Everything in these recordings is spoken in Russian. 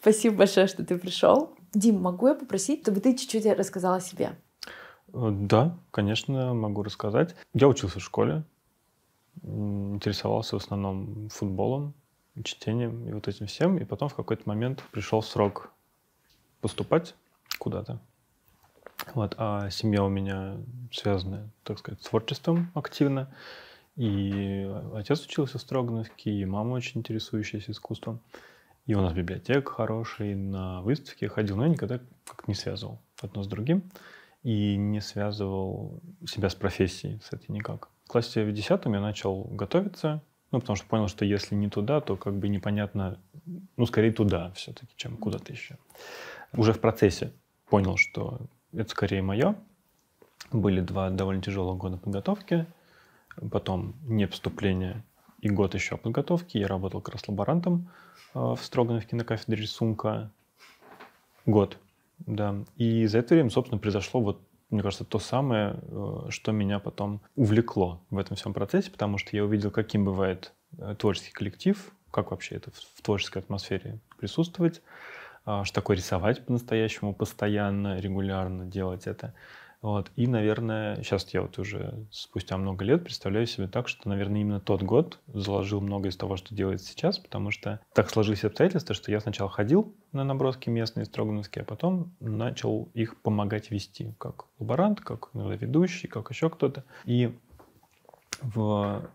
Спасибо большое, что ты пришел. Дим, могу я попросить, чтобы ты чуть-чуть рассказал о себе? Э, да, конечно, могу рассказать. Я учился в школе, интересовался в основном футболом, чтением и вот этим всем. И потом в какой-то момент пришел срок поступать куда-то. Вот, а семья у меня связана, так сказать, с творчеством активно. И отец учился в Строгановке, и мама очень интересующаяся искусством. И у нас библиотека хорошая, и на выставке я ходил, но я никогда как не связывал одно с другим и не связывал себя с профессией, с этой никак. В классе в десятом я начал готовиться, ну, потому что понял, что если не туда, то как бы непонятно, ну, скорее туда все-таки, чем куда-то еще. Уже в процессе понял, что это скорее мое. Были два довольно тяжелых года подготовки – потом не поступление и год еще подготовки. Я работал как раз лаборантом э, в Строгановке на кафедре рисунка. Год, да. И за это время, собственно, произошло вот мне кажется, то самое, э, что меня потом увлекло в этом всем процессе, потому что я увидел, каким бывает э, творческий коллектив, как вообще это в творческой атмосфере присутствовать, что такое рисовать по-настоящему постоянно, регулярно делать это. Вот. И, наверное, сейчас я вот уже спустя много лет представляю себе так, что, наверное, именно тот год заложил много из того, что делается сейчас, потому что так сложились обстоятельства, что я сначала ходил на наброски местные строгановские, а потом начал их помогать вести, как лаборант, как ведущий, как еще кто-то. И в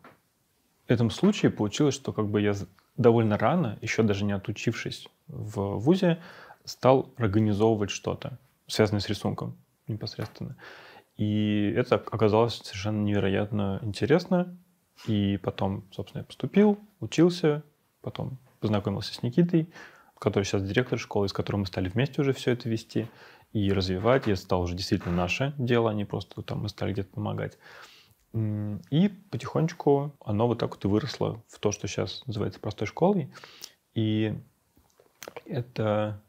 этом случае получилось, что как бы я довольно рано, еще даже не отучившись в ВУЗе, стал организовывать что-то, связанное с рисунком непосредственно. И это оказалось совершенно невероятно интересно. И потом, собственно, я поступил, учился, потом познакомился с Никитой, который сейчас директор школы, с которым мы стали вместе уже все это вести и развивать. И это стало уже действительно наше дело, а не просто там мы стали где-то помогать. И потихонечку оно вот так вот и выросло в то, что сейчас называется простой школой. И это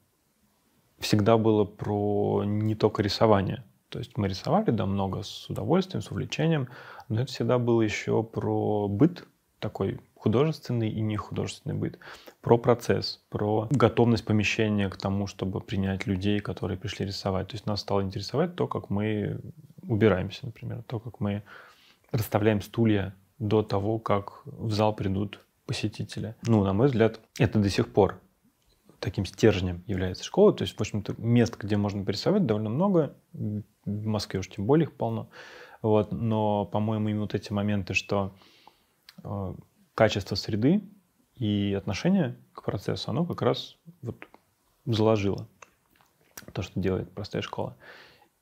всегда было про не только рисование. То есть мы рисовали, да, много с удовольствием, с увлечением, но это всегда было еще про быт такой художественный и не художественный быт, про процесс, про готовность помещения к тому, чтобы принять людей, которые пришли рисовать. То есть нас стало интересовать то, как мы убираемся, например, то, как мы расставляем стулья до того, как в зал придут посетители. Ну, на мой взгляд, это до сих пор таким стержнем является школа. То есть, в общем-то, мест, где можно порисовать, довольно много. В Москве уж тем более их полно. Вот. Но, по-моему, именно вот эти моменты, что э, качество среды и отношение к процессу, оно как раз вот заложило то, что делает простая школа.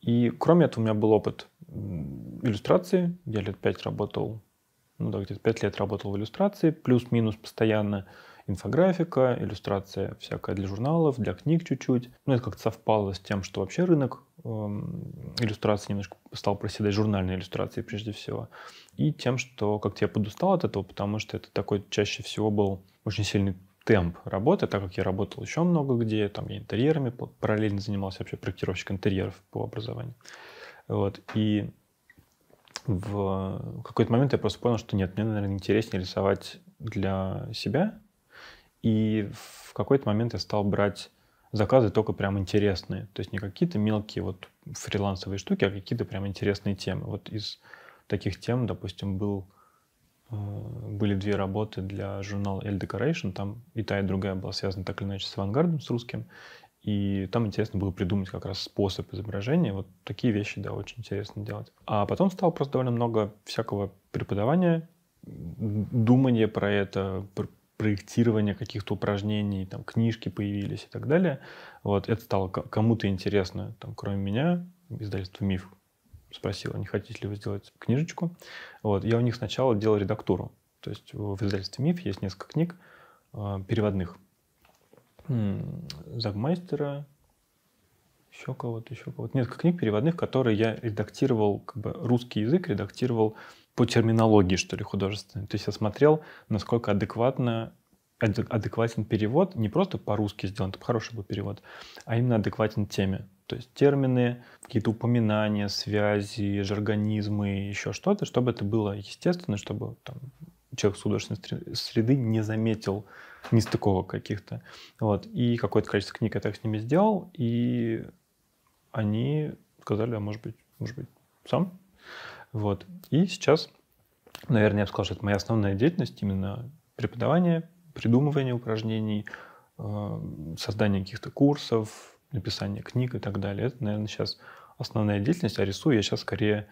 И кроме этого у меня был опыт иллюстрации. Я лет пять работал, ну да, где-то пять лет работал в иллюстрации, плюс-минус постоянно инфографика, иллюстрация всякая для журналов, для книг чуть-чуть. Ну, это как-то совпало с тем, что вообще рынок э, эм, иллюстрации немножко стал проседать, журнальные иллюстрации прежде всего. И тем, что как-то я подустал от этого, потому что это такой чаще всего был очень сильный темп работы, так как я работал еще много где, там я интерьерами параллельно занимался вообще проектировщик интерьеров по образованию. Вот, и в какой-то момент я просто понял, что нет, мне, наверное, интереснее рисовать для себя, и в какой-то момент я стал брать заказы только прям интересные. То есть не какие-то мелкие вот фрилансовые штуки, а какие-то прям интересные темы. Вот из таких тем, допустим, был, э, были две работы для журнала El Decoration. Там и та, и другая была связана так или иначе с авангардом, с русским. И там интересно было придумать как раз способ изображения. Вот такие вещи, да, очень интересно делать. А потом стало просто довольно много всякого преподавания, думания про это, проектирования каких-то упражнений, там книжки появились и так далее. Вот это стало кому-то интересно, там, кроме меня, издательство «Миф» спросило не хотите ли вы сделать книжечку. Вот, я у них сначала делал редактуру. То есть в издательстве «Миф» есть несколько книг э, переводных. Загмайстера, еще кого-то, еще кого-то. Несколько книг переводных, которые я редактировал, как бы русский язык редактировал по терминологии, что ли, художественной. То есть я смотрел, насколько адекватно адекватен перевод, не просто по-русски сделан, это хороший был перевод, а именно адекватен теме. То есть термины, какие-то упоминания, связи, жаргонизмы, еще что-то, чтобы это было естественно, чтобы там, человек судорожной среды не заметил ни нестыковок каких-то. Вот. И какое-то количество книг я так с ними сделал, и они сказали, а может быть, может быть, сам вот. И сейчас, наверное, я бы сказал, что это моя основная деятельность, именно преподавание, придумывание упражнений, э, создание каких-то курсов, написание книг и так далее. Это, наверное, сейчас основная деятельность, а рисую я сейчас скорее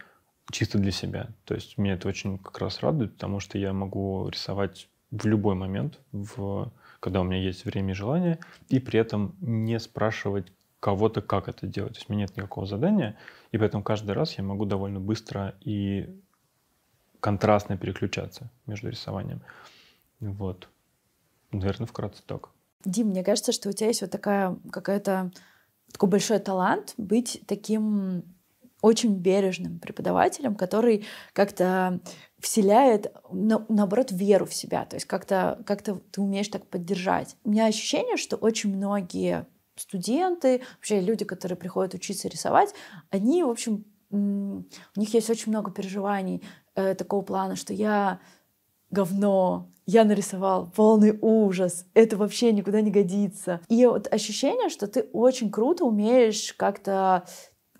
чисто для себя. То есть меня это очень как раз радует, потому что я могу рисовать в любой момент, в, когда у меня есть время и желание, и при этом не спрашивать кого-то, как это делать. То есть у меня нет никакого задания, и поэтому каждый раз я могу довольно быстро и контрастно переключаться между рисованием. Вот. Наверное, вкратце так. Дим, мне кажется, что у тебя есть вот такая какая-то такой большой талант быть таким очень бережным преподавателем, который как-то вселяет, на, наоборот, веру в себя. То есть как-то как ты умеешь так поддержать. У меня ощущение, что очень многие студенты, вообще люди, которые приходят учиться рисовать, они, в общем, у них есть очень много переживаний э, такого плана, что я говно, я нарисовал полный ужас, это вообще никуда не годится. И вот ощущение, что ты очень круто умеешь как-то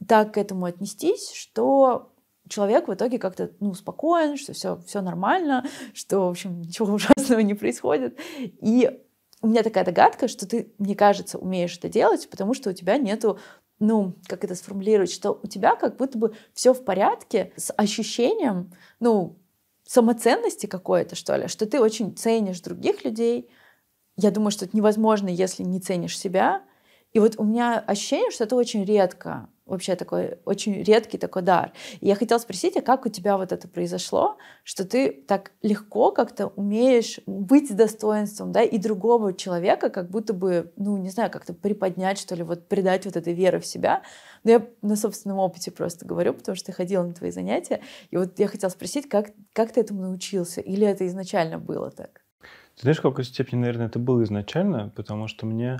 так к этому отнестись, что человек в итоге как-то ну, спокоен, что все, все нормально, что, в общем, ничего ужасного не происходит. И у меня такая догадка, что ты, мне кажется, умеешь это делать, потому что у тебя нету ну, как это сформулировать, что у тебя как будто бы все в порядке с ощущением, ну, самоценности какой-то, что ли, что ты очень ценишь других людей. Я думаю, что это невозможно, если не ценишь себя. И вот у меня ощущение, что это очень редко вообще такой очень редкий такой дар. И я хотела спросить, а как у тебя вот это произошло, что ты так легко как-то умеешь быть достоинством, да, и другого человека как будто бы, ну, не знаю, как-то приподнять, что ли, вот придать вот этой веры в себя. Но ну, я на собственном опыте просто говорю, потому что я ходила на твои занятия, и вот я хотела спросить, как, как ты этому научился, или это изначально было так? Ты знаешь, в какой степени, наверное, это было изначально, потому что мне,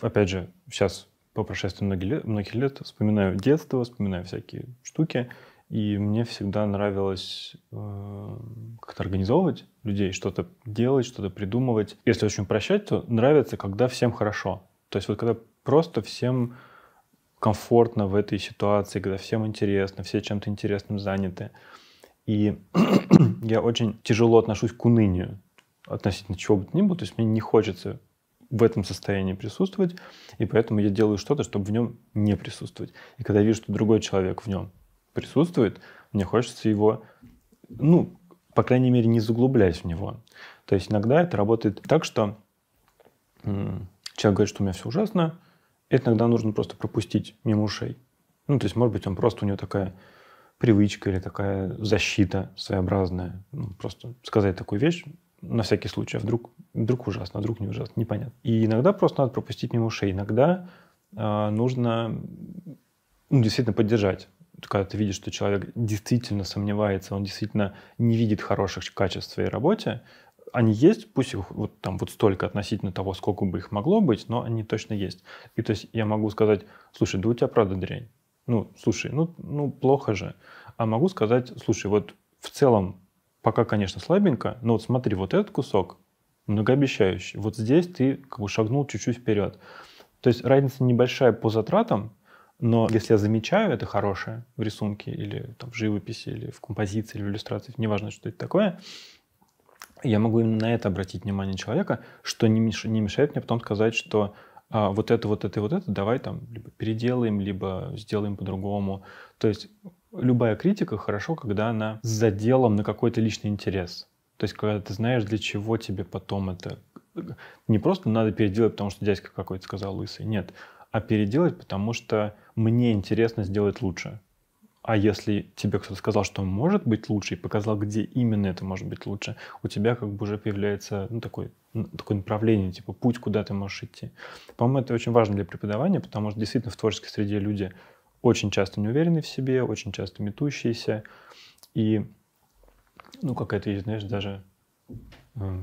опять же, сейчас по прошествии многих лет, многих лет вспоминаю детство, вспоминаю всякие штуки. И мне всегда нравилось э, как-то организовывать людей, что-то делать, что-то придумывать. Если очень прощать, то нравится, когда всем хорошо. То есть вот когда просто всем комфортно в этой ситуации, когда всем интересно, все чем-то интересным заняты. И я очень тяжело отношусь к унынию относительно чего бы то ни было. То есть мне не хочется в этом состоянии присутствовать, и поэтому я делаю что-то, чтобы в нем не присутствовать. И когда я вижу, что другой человек в нем присутствует, мне хочется его, ну, по крайней мере, не заглублять в него. То есть иногда это работает так, что человек говорит, что у меня все ужасно, И иногда нужно просто пропустить мимо ушей. Ну, то есть, может быть, он просто у него такая привычка или такая защита своеобразная. Ну, просто сказать такую вещь, на всякий случай, а вдруг, вдруг ужасно, а вдруг не ужасно, непонятно. И иногда просто надо пропустить мимо ушей, иногда э, нужно ну, действительно поддержать. Когда ты видишь, что человек действительно сомневается, он действительно не видит хороших качеств в своей работе, они есть, пусть их вот там вот столько относительно того, сколько бы их могло быть, но они точно есть. И то есть я могу сказать, слушай, да у тебя правда дрянь. Ну, слушай, ну, ну плохо же. А могу сказать, слушай, вот в целом Пока, конечно, слабенько, но вот смотри, вот этот кусок многообещающий. Вот здесь ты как бы шагнул чуть-чуть вперед. То есть разница небольшая по затратам, но если я замечаю это хорошее в рисунке или там, в живописи, или в композиции, или в иллюстрации, неважно, что это такое, я могу именно на это обратить внимание человека, что не, меш... не мешает мне потом сказать, что а, вот это, вот это и вот это давай там либо переделаем, либо сделаем по-другому. То есть любая критика хорошо, когда она с заделом на какой-то личный интерес. То есть, когда ты знаешь, для чего тебе потом это... Не просто надо переделать, потому что дядька какой-то сказал лысый. Нет. А переделать, потому что мне интересно сделать лучше. А если тебе кто-то сказал, что может быть лучше, и показал, где именно это может быть лучше, у тебя как бы уже появляется ну, такой, ну, такое направление, типа путь, куда ты можешь идти. По-моему, это очень важно для преподавания, потому что действительно в творческой среде люди очень часто неуверенный в себе, очень часто метущийся. И, ну, какая-то есть, знаешь, даже э,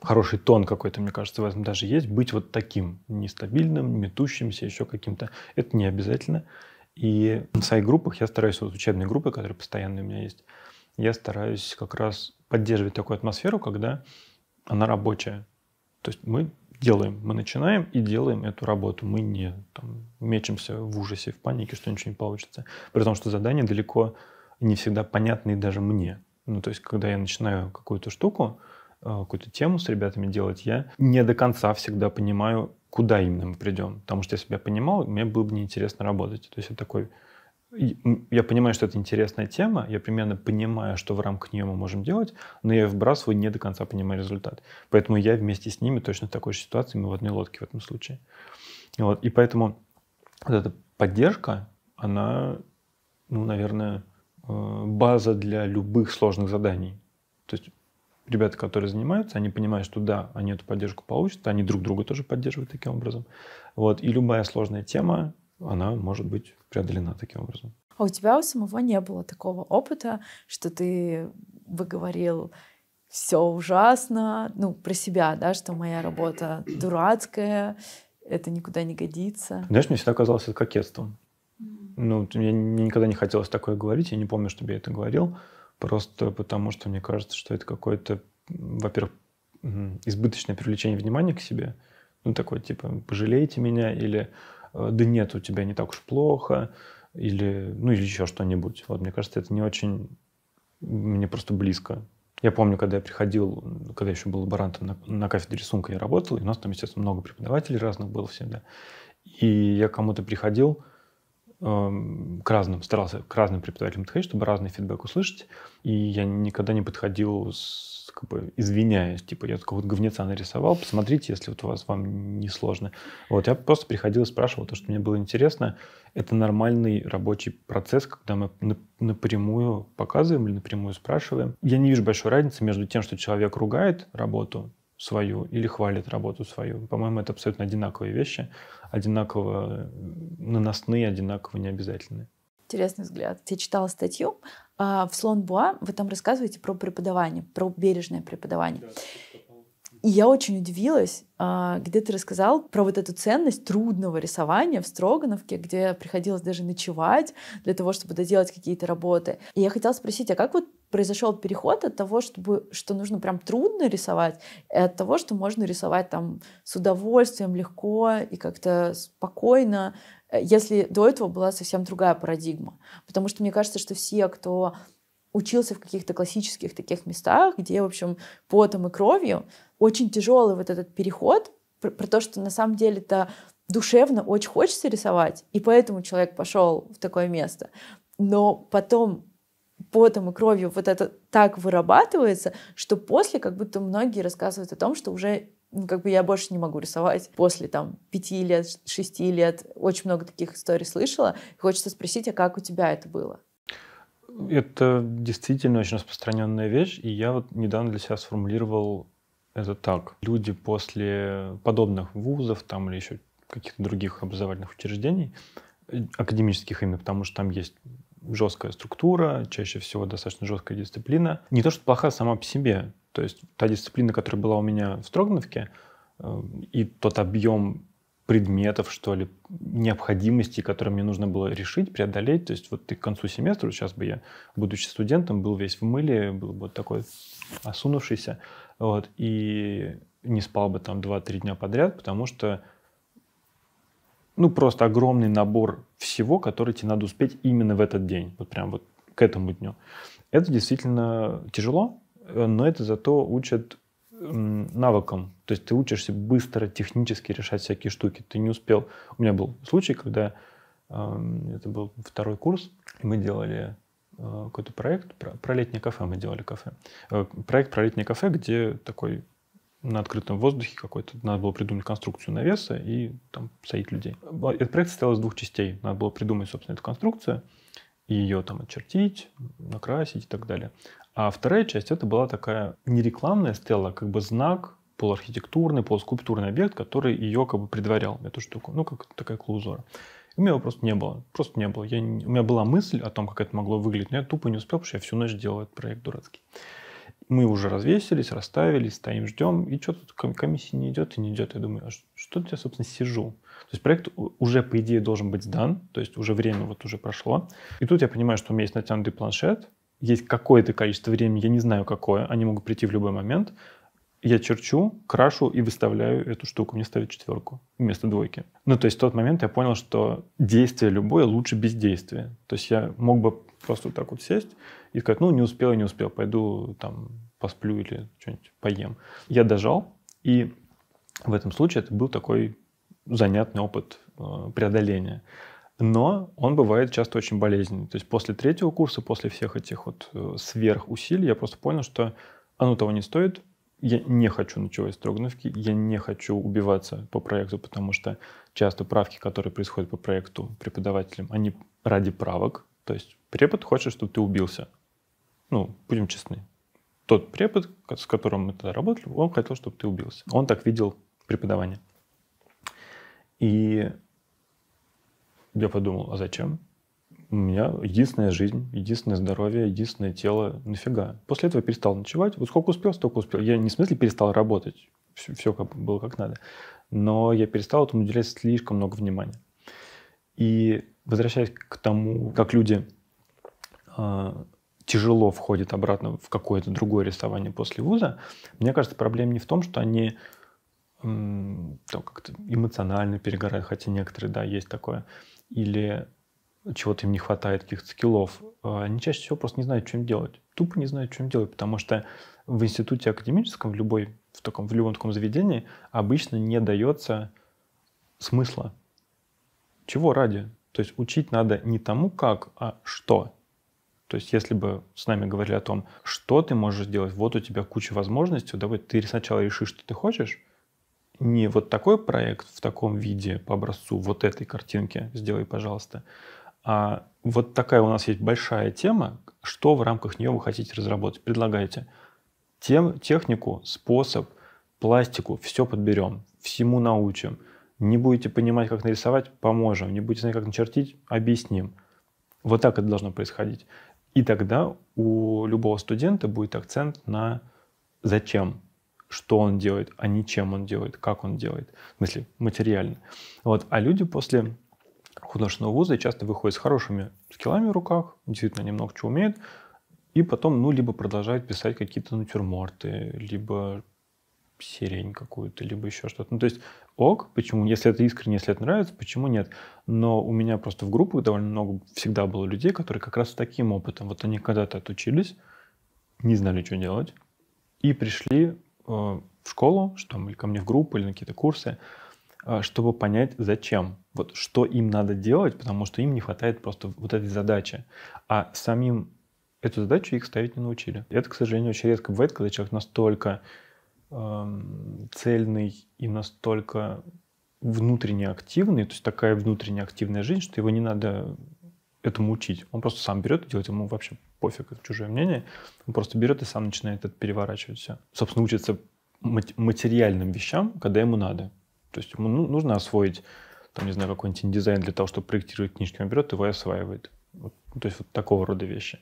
хороший тон какой-то, мне кажется, в этом даже есть. Быть вот таким нестабильным, метущимся, еще каким-то. Это не обязательно. И в своих группах я стараюсь, вот учебные группы, которые постоянно у меня есть, я стараюсь как раз поддерживать такую атмосферу, когда она рабочая. То есть мы делаем. Мы начинаем и делаем эту работу. Мы не там, мечемся в ужасе, в панике, что ничего не получится. При том, что задание далеко не всегда понятно и даже мне. Ну, то есть, когда я начинаю какую-то штуку, э, какую-то тему с ребятами делать, я не до конца всегда понимаю, куда именно мы придем. Потому что если бы я понимал, мне было бы неинтересно работать. То есть, это такой я понимаю, что это интересная тема, я примерно понимаю, что в рамках нее мы можем делать, но я вбрасываю не до конца понимаю результат. Поэтому я вместе с ними точно в такой же ситуации, мы в одной лодке в этом случае. Вот. И поэтому вот эта поддержка, она, ну, наверное, э, база для любых сложных заданий. То есть ребята, которые занимаются, они понимают, что да, они эту поддержку получат, они друг друга тоже поддерживают таким образом. Вот. И любая сложная тема, она может быть преодолена таким образом. А у тебя у самого не было такого опыта, что ты выговорил все ужасно, ну, про себя, да, что моя работа дурацкая, это никуда не годится. Знаешь, мне всегда казалось это кокетством. Mm. Ну, мне никогда не хотелось такое говорить, я не помню, чтобы я это говорил, просто потому что мне кажется, что это какое-то, во-первых, избыточное привлечение внимания к себе, ну, такое, типа, пожалеете меня, или Э, да нет, у тебя не так уж плохо, или, ну, или еще что-нибудь. Вот, мне кажется, это не очень мне просто близко. Я помню, когда я приходил, когда я еще был лаборантом на, на кафедре рисунка, я работал, и у нас там, естественно, много преподавателей разных было всегда. И я кому-то приходил, Эм, к разным, старался к разным преподавателям подходить, чтобы разный фидбэк услышать. И я никогда не подходил, с, как бы извиняясь, типа, я какого-то говнеца нарисовал, посмотрите, если вот у вас вам не сложно. Вот, я просто приходил и спрашивал то, что мне было интересно. Это нормальный рабочий процесс, когда мы напрямую показываем или напрямую спрашиваем. Я не вижу большой разницы между тем, что человек ругает работу свою или хвалит работу свою. По-моему, это абсолютно одинаковые вещи одинаково наносные, одинаково необязательные. Интересный взгляд. Я читала статью а, в Слон Буа, вы там рассказываете про преподавание, про бережное преподавание. Да. И я очень удивилась, а, где ты рассказал про вот эту ценность трудного рисования в Строгановке, где приходилось даже ночевать для того, чтобы доделать какие-то работы. И я хотела спросить, а как вот произошел переход от того, чтобы, что нужно прям трудно рисовать, и от того, что можно рисовать там с удовольствием, легко и как-то спокойно, э, если до этого была совсем другая парадигма. Потому что мне кажется, что все, кто учился в каких-то классических таких местах, где, в общем, потом и кровью. Очень тяжелый вот этот переход про, про то, что на самом деле-то душевно очень хочется рисовать, и поэтому человек пошел в такое место. Но потом потом и кровью вот это так вырабатывается, что после как будто многие рассказывают о том, что уже ну, как бы я больше не могу рисовать. После там пяти лет, шести лет очень много таких историй слышала. Хочется спросить, а как у тебя это было? Это действительно очень распространенная вещь, и я вот недавно для себя сформулировал это так. Люди после подобных вузов там или еще каких-то других образовательных учреждений, э, академических именно, потому что там есть жесткая структура, чаще всего достаточно жесткая дисциплина. Не то, что плохая сама по себе. То есть та дисциплина, которая была у меня в Строгановке, э, и тот объем предметов, что ли, необходимости, которые мне нужно было решить, преодолеть. То есть вот ты к концу семестра, сейчас бы я, будучи студентом, был весь в мыле, был бы вот такой осунувшийся, вот, и не спал бы там 2-3 дня подряд, потому что ну, просто огромный набор всего, который тебе надо успеть именно в этот день, вот прям вот к этому дню. Это действительно тяжело, но это зато учат навыком, То есть ты учишься быстро, технически решать всякие штуки. Ты не успел. У меня был случай, когда это был второй курс, и мы делали э, какой-то проект про, про летнее кафе. Мы делали кафе. Э, проект про летнее кафе, где такой на открытом воздухе какой-то. Надо было придумать конструкцию навеса и там садить людей. Этот проект состоял из двух частей. Надо было придумать, собственно, эту конструкцию, и ее там очертить, накрасить и так далее. А вторая часть это была такая не рекламная стела, а как бы знак полуархитектурный, полускульптурный объект, который ее как бы предварял, эту штуку. Ну, как такая клаузура. И у меня его просто не было. Просто не было. Я не... У меня была мысль о том, как это могло выглядеть, но я тупо не успел, потому что я всю ночь делал этот проект дурацкий. Мы уже развесились, расставились, стоим, ждем, и что тут комиссия не идет и не идет. Я думаю, а что тут я, собственно, сижу? То есть проект уже, по идее, должен быть сдан, то есть уже время вот уже прошло. И тут я понимаю, что у меня есть натянутый планшет, есть какое-то количество времени, я не знаю какое, они могут прийти в любой момент, я черчу, крашу и выставляю эту штуку. Мне ставят четверку вместо двойки. Ну, то есть в тот момент я понял, что действие любое лучше бездействия. То есть я мог бы просто так вот сесть и сказать, ну, не успел, не успел, пойду там посплю или что-нибудь поем. Я дожал, и в этом случае это был такой занятный опыт э, преодоления но он бывает часто очень болезненный. То есть после третьего курса, после всех этих вот э, сверхусилий, я просто понял, что оно того не стоит. Я не хочу ночевать строгновки, я не хочу убиваться по проекту, потому что часто правки, которые происходят по проекту преподавателям, они ради правок. То есть препод хочет, чтобы ты убился. Ну, будем честны. Тот препод, с которым мы тогда работали, он хотел, чтобы ты убился. Он так видел преподавание. И я подумал, а зачем? У меня единственная жизнь, единственное здоровье, единственное тело. Нафига? После этого перестал ночевать. Вот сколько успел, столько успел. Я не в смысле перестал работать. Все, все как, было как надо. Но я перестал этому уделять слишком много внимания. И возвращаясь к тому, как люди э, тяжело входят обратно в какое-то другое рисование после вуза, мне кажется, проблема не в том, что они э, как-то эмоционально перегорают, хотя некоторые, да, есть такое – или чего-то им не хватает, каких-то скиллов, э, они чаще всего просто не знают, чем делать. Тупо не знают, чем делать, потому что в институте академическом, в, любой, в, таком, в любом таком заведении, обычно не дается смысла. Чего ради? То есть учить надо не тому как, а что. То есть если бы с нами говорили о том, что ты можешь сделать, вот у тебя куча возможностей, давай ты сначала решишь, что ты хочешь, не вот такой проект в таком виде по образцу вот этой картинки сделай, пожалуйста, а вот такая у нас есть большая тема, что в рамках нее вы хотите разработать, предлагайте. Тем, технику, способ, пластику, все подберем, всему научим. Не будете понимать, как нарисовать, поможем. Не будете знать, как начертить, объясним. Вот так это должно происходить. И тогда у любого студента будет акцент на зачем что он делает, а не чем он делает, как он делает. В смысле, материально. Вот. А люди после художественного вуза часто выходят с хорошими скиллами в руках, действительно, немного много чего умеют, и потом, ну, либо продолжают писать какие-то натюрморты, либо сирень какую-то, либо еще что-то. Ну, то есть, ок, почему, если это искренне, если это нравится, почему нет? Но у меня просто в группах довольно много всегда было людей, которые как раз с таким опытом. Вот они когда-то отучились, не знали, что делать, и пришли Э, в школу, что или ко мне в группу или на какие-то курсы, э, чтобы понять, зачем, вот что им надо делать, потому что им не хватает просто вот этой задачи. А самим эту задачу их ставить не научили. Это, к сожалению, очень редко бывает, когда человек настолько эм, цельный и настолько внутренне активный, то есть такая внутренне активная жизнь, что его не надо этому учить. Он просто сам берет и делает, ему вообще пофиг, это чужое мнение. Он просто берет и сам начинает это переворачивать все. Собственно, учится материальным вещам, когда ему надо. То есть ему ну, нужно освоить, там, не знаю, какой-нибудь индизайн для того, чтобы проектировать книжки. Он берет его и осваивает. Вот, ну, то есть вот такого рода вещи.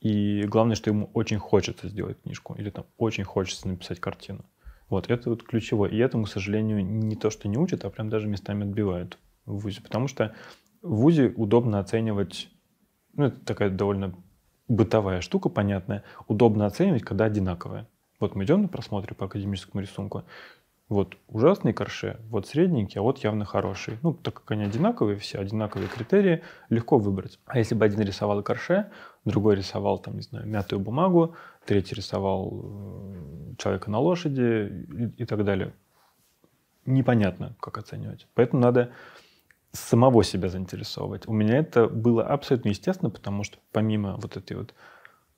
И главное, что ему очень хочется сделать книжку или там очень хочется написать картину. Вот, это вот ключевое. И этому, к сожалению, не то, что не учат, а прям даже местами отбивают в ВУЗе. Потому что в ВУЗе удобно оценивать, ну, это такая довольно бытовая штука, понятная, удобно оценивать, когда одинаковые. Вот мы идем на просмотре по академическому рисунку, вот ужасный корше, вот средненький, а вот явно хороший. Ну, так как они одинаковые, все одинаковые критерии, легко выбрать. А если бы один рисовал корше, другой рисовал, там, не знаю, мятую бумагу, третий рисовал э, человека на лошади и, и так далее. Непонятно, как оценивать. Поэтому надо самого себя заинтересовывать. У меня это было абсолютно естественно, потому что помимо вот этой вот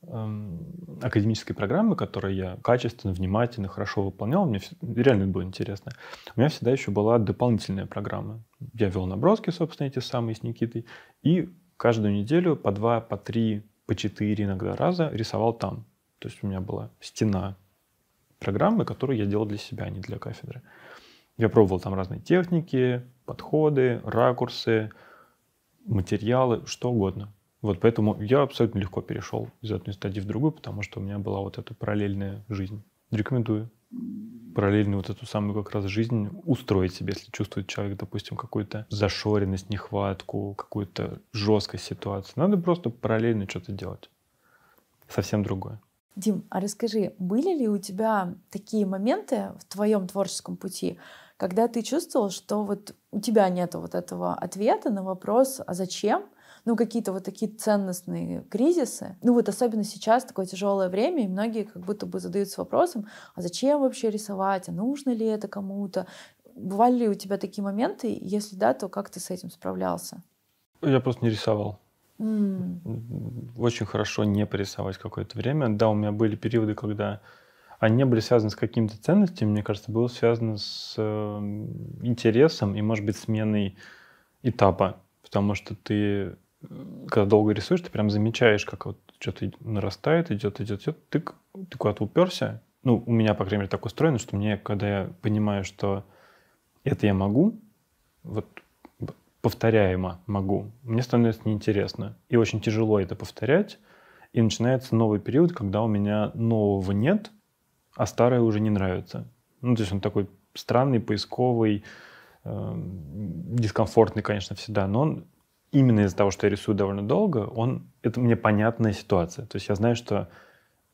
эм, академической программы, которую я качественно, внимательно, хорошо выполнял, мне реально было интересно. У меня всегда еще была дополнительная программа. Я вел наброски, собственно, эти самые с Никитой, и каждую неделю по два, по три, по четыре иногда раза рисовал там. То есть у меня была стена программы, которую я делал для себя, а не для кафедры. Я пробовал там разные техники, подходы, ракурсы, материалы, что угодно. Вот поэтому я абсолютно легко перешел из одной стадии в другую, потому что у меня была вот эта параллельная жизнь. Рекомендую параллельную вот эту самую как раз жизнь устроить себе, если чувствует человек, допустим, какую-то зашоренность, нехватку, какую-то жесткость ситуации. Надо просто параллельно что-то делать. Совсем другое. Дим, а расскажи, были ли у тебя такие моменты в твоем творческом пути, когда ты чувствовал, что вот у тебя нет вот этого ответа на вопрос, а зачем? Ну, какие-то вот такие ценностные кризисы. Ну, вот особенно сейчас такое тяжелое время, и многие как будто бы задаются вопросом, а зачем вообще рисовать, а нужно ли это кому-то? Бывали ли у тебя такие моменты? Если да, то как ты с этим справлялся? Я просто не рисовал. Mm. Очень хорошо не порисовать какое-то время. Да, у меня были периоды, когда они не были связаны с какими-то ценностями, мне кажется, было связано с э, интересом и, может быть, сменой этапа. Потому что ты, э, когда долго рисуешь, ты прям замечаешь, как вот что-то нарастает, идет, идет, идет, ты, ты куда-то уперся. Ну, у меня, по крайней мере, так устроено, что мне, когда я понимаю, что это я могу, вот повторяемо могу, мне становится неинтересно. И очень тяжело это повторять. И начинается новый период, когда у меня нового нет, а старое уже не нравится. Ну, то есть он такой странный, поисковый, э, дискомфортный, конечно, всегда, но он именно из-за того, что я рисую довольно долго, он, это мне понятная ситуация. То есть я знаю, что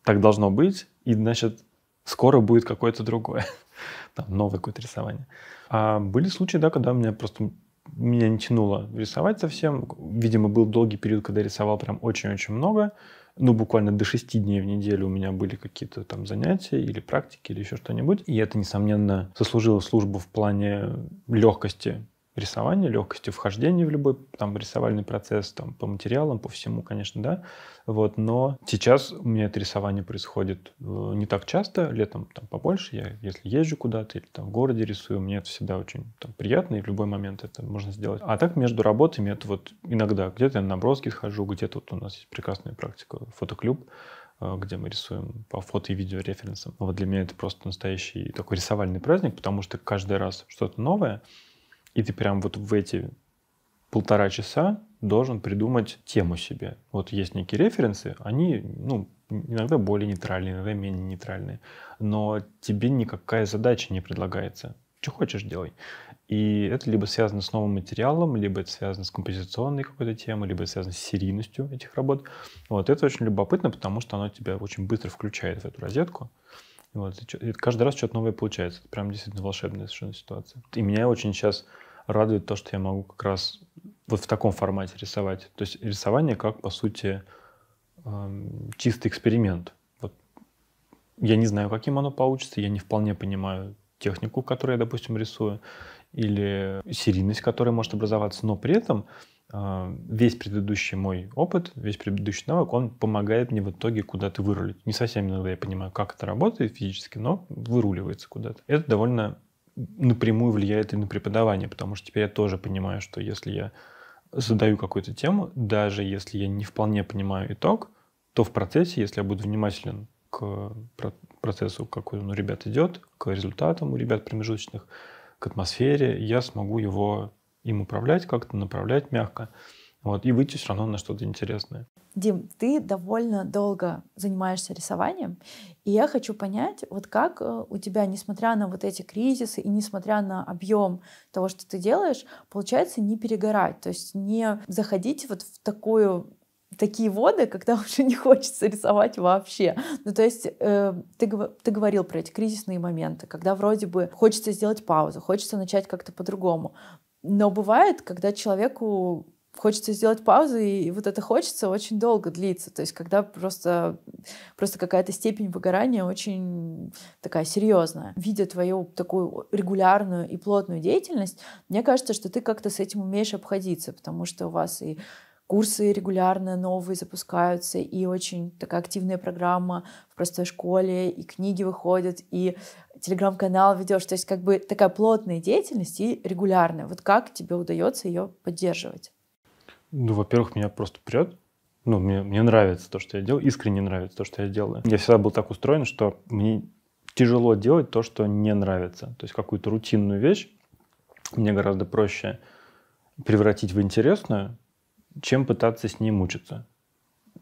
так должно быть, и, значит, скоро будет какое-то другое, там, новое какое-то рисование. А были случаи, да, когда меня просто меня не тянуло рисовать совсем. Видимо, был долгий период, когда я рисовал прям очень-очень много ну, буквально до шести дней в неделю у меня были какие-то там занятия или практики или еще что-нибудь. И это, несомненно, сослужило службу в плане легкости рисования, легкостью вхождения в любой там рисовальный процесс, там по материалам, по всему, конечно, да. Вот, но сейчас у меня это рисование происходит э, не так часто, летом там побольше. Я, если езжу куда-то или там в городе рисую, мне это всегда очень там, приятно, и в любой момент это можно сделать. А так между работами это вот иногда где-то я на наброски схожу, где-то вот у нас есть прекрасная практика фотоклуб, э, где мы рисуем по фото и видео референсам. Вот для меня это просто настоящий такой рисовальный праздник, потому что каждый раз что-то новое. И ты прям вот в эти полтора часа должен придумать тему себе. Вот есть некие референсы, они, ну, иногда более нейтральные, иногда менее нейтральные. Но тебе никакая задача не предлагается. Что хочешь, делай. И это либо связано с новым материалом, либо это связано с композиционной какой-то темой, либо это связано с серийностью этих работ. Вот это очень любопытно, потому что оно тебя очень быстро включает в эту розетку. Вот, и каждый раз что-то новое получается. Это прям действительно волшебная совершенно ситуация. И меня очень сейчас радует то, что я могу как раз вот в таком формате рисовать. То есть рисование как, по сути, эм, чистый эксперимент. Вот. Я не знаю, каким оно получится, я не вполне понимаю технику, которую я, допустим, рисую, или серийность, которая может образоваться, но при этом э, весь предыдущий мой опыт, весь предыдущий навык, он помогает мне в итоге куда-то вырулить. Не совсем иногда я понимаю, как это работает физически, но выруливается куда-то. Это довольно напрямую влияет и на преподавание, потому что теперь я тоже понимаю, что если я задаю какую-то тему, даже если я не вполне понимаю итог, то в процессе, если я буду внимателен к процессу, какой он у ребят идет, к результатам у ребят промежуточных, к атмосфере, я смогу его им управлять как-то, направлять мягко, вот, и выйти все равно на что-то интересное. Дим, ты довольно долго занимаешься рисованием, и я хочу понять, вот как э, у тебя, несмотря на вот эти кризисы и несмотря на объем того, что ты делаешь, получается не перегорать, то есть не заходить вот в такую такие воды, когда уже не хочется рисовать вообще. Ну, то есть э, ты, ты говорил про эти кризисные моменты, когда вроде бы хочется сделать паузу, хочется начать как-то по-другому. Но бывает, когда человеку хочется сделать паузу, и вот это хочется очень долго длиться. То есть когда просто, просто какая-то степень выгорания очень такая серьезная. Видя твою такую регулярную и плотную деятельность, мне кажется, что ты как-то с этим умеешь обходиться, потому что у вас и курсы регулярно новые запускаются, и очень такая активная программа в простой школе, и книги выходят, и телеграм-канал ведешь. То есть как бы такая плотная деятельность и регулярная. Вот как тебе удается ее поддерживать? Ну, во-первых, меня просто прет. Ну, мне, мне нравится то, что я делаю, искренне нравится то, что я делаю. Я всегда был так устроен, что мне тяжело делать то, что не нравится. То есть какую-то рутинную вещь мне гораздо проще превратить в интересную, чем пытаться с ней мучиться.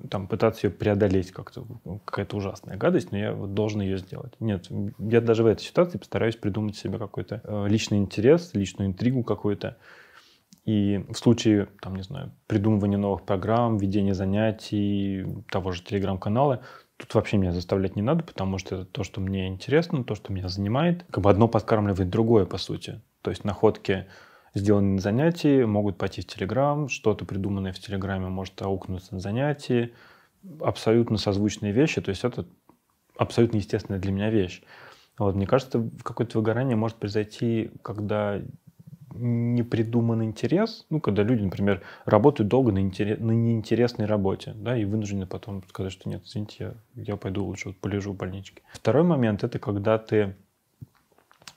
Там, пытаться ее преодолеть как-то. Какая-то ужасная гадость, но я вот должен ее сделать. Нет, я даже в этой ситуации постараюсь придумать себе какой-то э, личный интерес, личную интригу какую-то, и в случае, там, не знаю, придумывания новых программ, ведения занятий, того же телеграм-канала, тут вообще меня заставлять не надо, потому что это то, что мне интересно, то, что меня занимает. Как бы одно подкармливает другое, по сути. То есть находки, сделанные на занятии, могут пойти в Телеграм, что-то придуманное в Телеграме может аукнуться на занятии. Абсолютно созвучные вещи, то есть это абсолютно естественная для меня вещь. Вот, мне кажется, какое-то выгорание может произойти, когда не придуман интерес, ну, когда люди, например, работают долго на, интерес, на неинтересной работе, да, и вынуждены потом сказать, что нет, извините, я, я пойду лучше вот полежу в больничке. Второй момент – это когда ты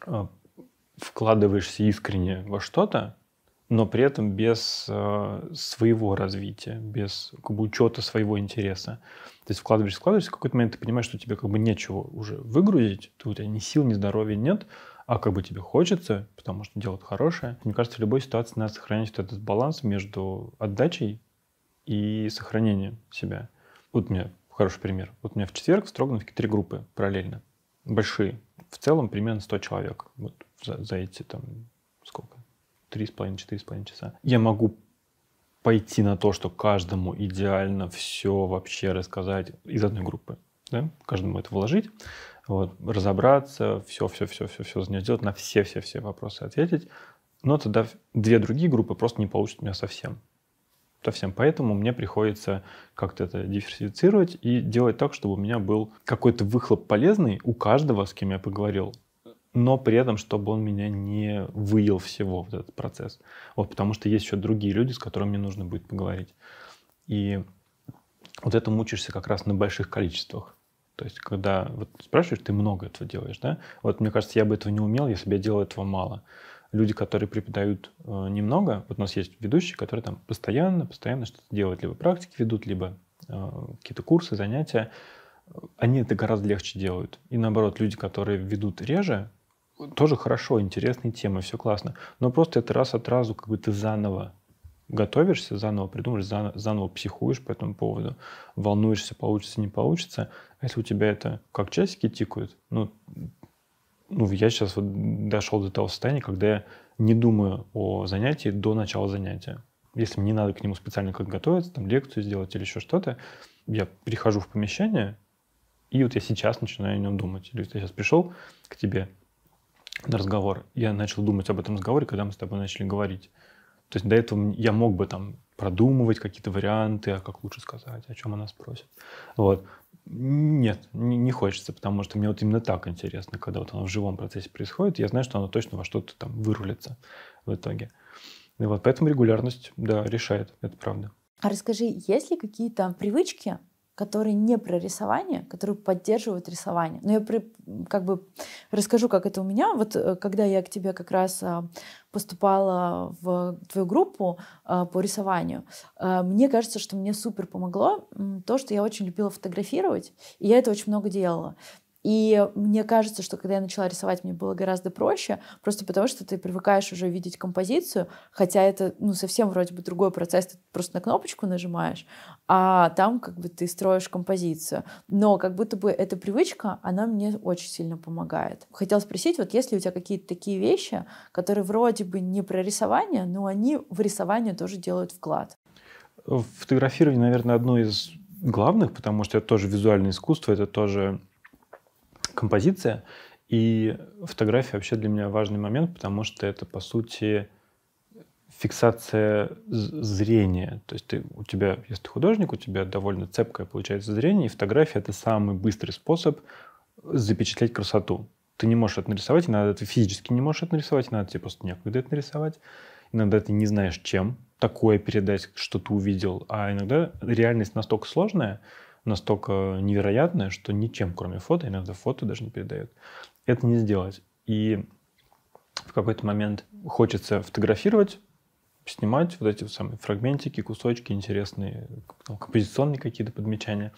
а, вкладываешься искренне во что-то, но при этом без э, своего развития, без как бы, учета своего интереса. То есть вкладываешься, вкладываешься, в какой-то момент ты понимаешь, что тебе как бы нечего уже выгрузить, тут у тебя ни сил, ни здоровья нет – а как бы тебе хочется, потому что дело хорошее. Мне кажется, в любой ситуации надо сохранять вот этот баланс между отдачей и сохранением себя. Вот у меня хороший пример. Вот у меня в четверг в Строгановке три группы параллельно, большие. В целом примерно 100 человек вот за, за эти там сколько? Три с половиной, четыре с половиной часа. Я могу пойти на то, что каждому идеально все вообще рассказать из одной группы. Да? Каждому это вложить вот, разобраться, все-все-все-все-все сделать, на все-все-все вопросы ответить. Но тогда две другие группы просто не получат меня совсем. Совсем. Поэтому мне приходится как-то это диверсифицировать и делать так, чтобы у меня был какой-то выхлоп полезный у каждого, с кем я поговорил но при этом, чтобы он меня не выел всего, в этот процесс. Вот, потому что есть еще другие люди, с которыми мне нужно будет поговорить. И вот это мучишься как раз на больших количествах. То есть, когда вот спрашиваешь, ты много этого делаешь, да? Вот мне кажется, я бы этого не умел, если бы я делал этого мало. Люди, которые преподают э, немного, вот у нас есть ведущие, которые там постоянно, постоянно что-то делают, либо практики ведут, либо э, какие-то курсы, занятия, они это гораздо легче делают. И наоборот, люди, которые ведут реже, тоже хорошо, интересные темы, все классно. Но просто это раз от разу как бы ты заново готовишься заново, придумаешь, заново, заново психуешь по этому поводу, волнуешься, получится, не получится. А если у тебя это как часики тикают, ну, ну я сейчас вот дошел до того состояния, когда я не думаю о занятии до начала занятия. Если мне надо к нему специально как готовиться, там лекцию сделать или еще что-то, я прихожу в помещение, и вот я сейчас начинаю о нем думать. Или я сейчас пришел к тебе на разговор, я начал думать об этом разговоре, когда мы с тобой начали говорить. То есть до этого я мог бы там продумывать какие-то варианты, а как лучше сказать, о чем она спросит. Вот. Нет, не, хочется, потому что мне вот именно так интересно, когда вот оно в живом процессе происходит, я знаю, что оно точно во что-то там вырулится в итоге. И вот поэтому регулярность, да, решает, это правда. А расскажи, есть ли какие-то привычки, которые не про рисование, которые поддерживают рисование. Но я при, как бы расскажу, как это у меня. Вот э, когда я к тебе как раз а, поступала в твою группу а, по рисованию, а, мне кажется, что мне супер помогло то, что я очень любила фотографировать, и я это очень много делала. И мне кажется, что когда я начала рисовать, мне было гораздо проще, просто потому что ты привыкаешь уже видеть композицию, хотя это ну, совсем вроде бы другой процесс, ты просто на кнопочку нажимаешь, а там как бы ты строишь композицию. Но как будто бы эта привычка, она мне очень сильно помогает. Хотела спросить, вот есть ли у тебя какие-то такие вещи, которые вроде бы не про рисование, но они в рисование тоже делают вклад? В фотографировании, наверное, одно из главных, потому что это тоже визуальное искусство, это тоже композиция. И фотография вообще для меня важный момент, потому что это, по сути, фиксация зрения. То есть ты, у тебя, если ты художник, у тебя довольно цепкое получается зрение, и фотография — это самый быстрый способ запечатлеть красоту. Ты не можешь это нарисовать, иногда ты физически не можешь это нарисовать, иногда тебе просто некогда это нарисовать, иногда ты не знаешь, чем такое передать, что ты увидел, а иногда реальность настолько сложная — настолько невероятное, что ничем, кроме фото, иногда фото даже не передает. Это не сделать. И в какой-то момент хочется фотографировать, снимать вот эти самые фрагментики, кусочки интересные, композиционные какие-то подмечания.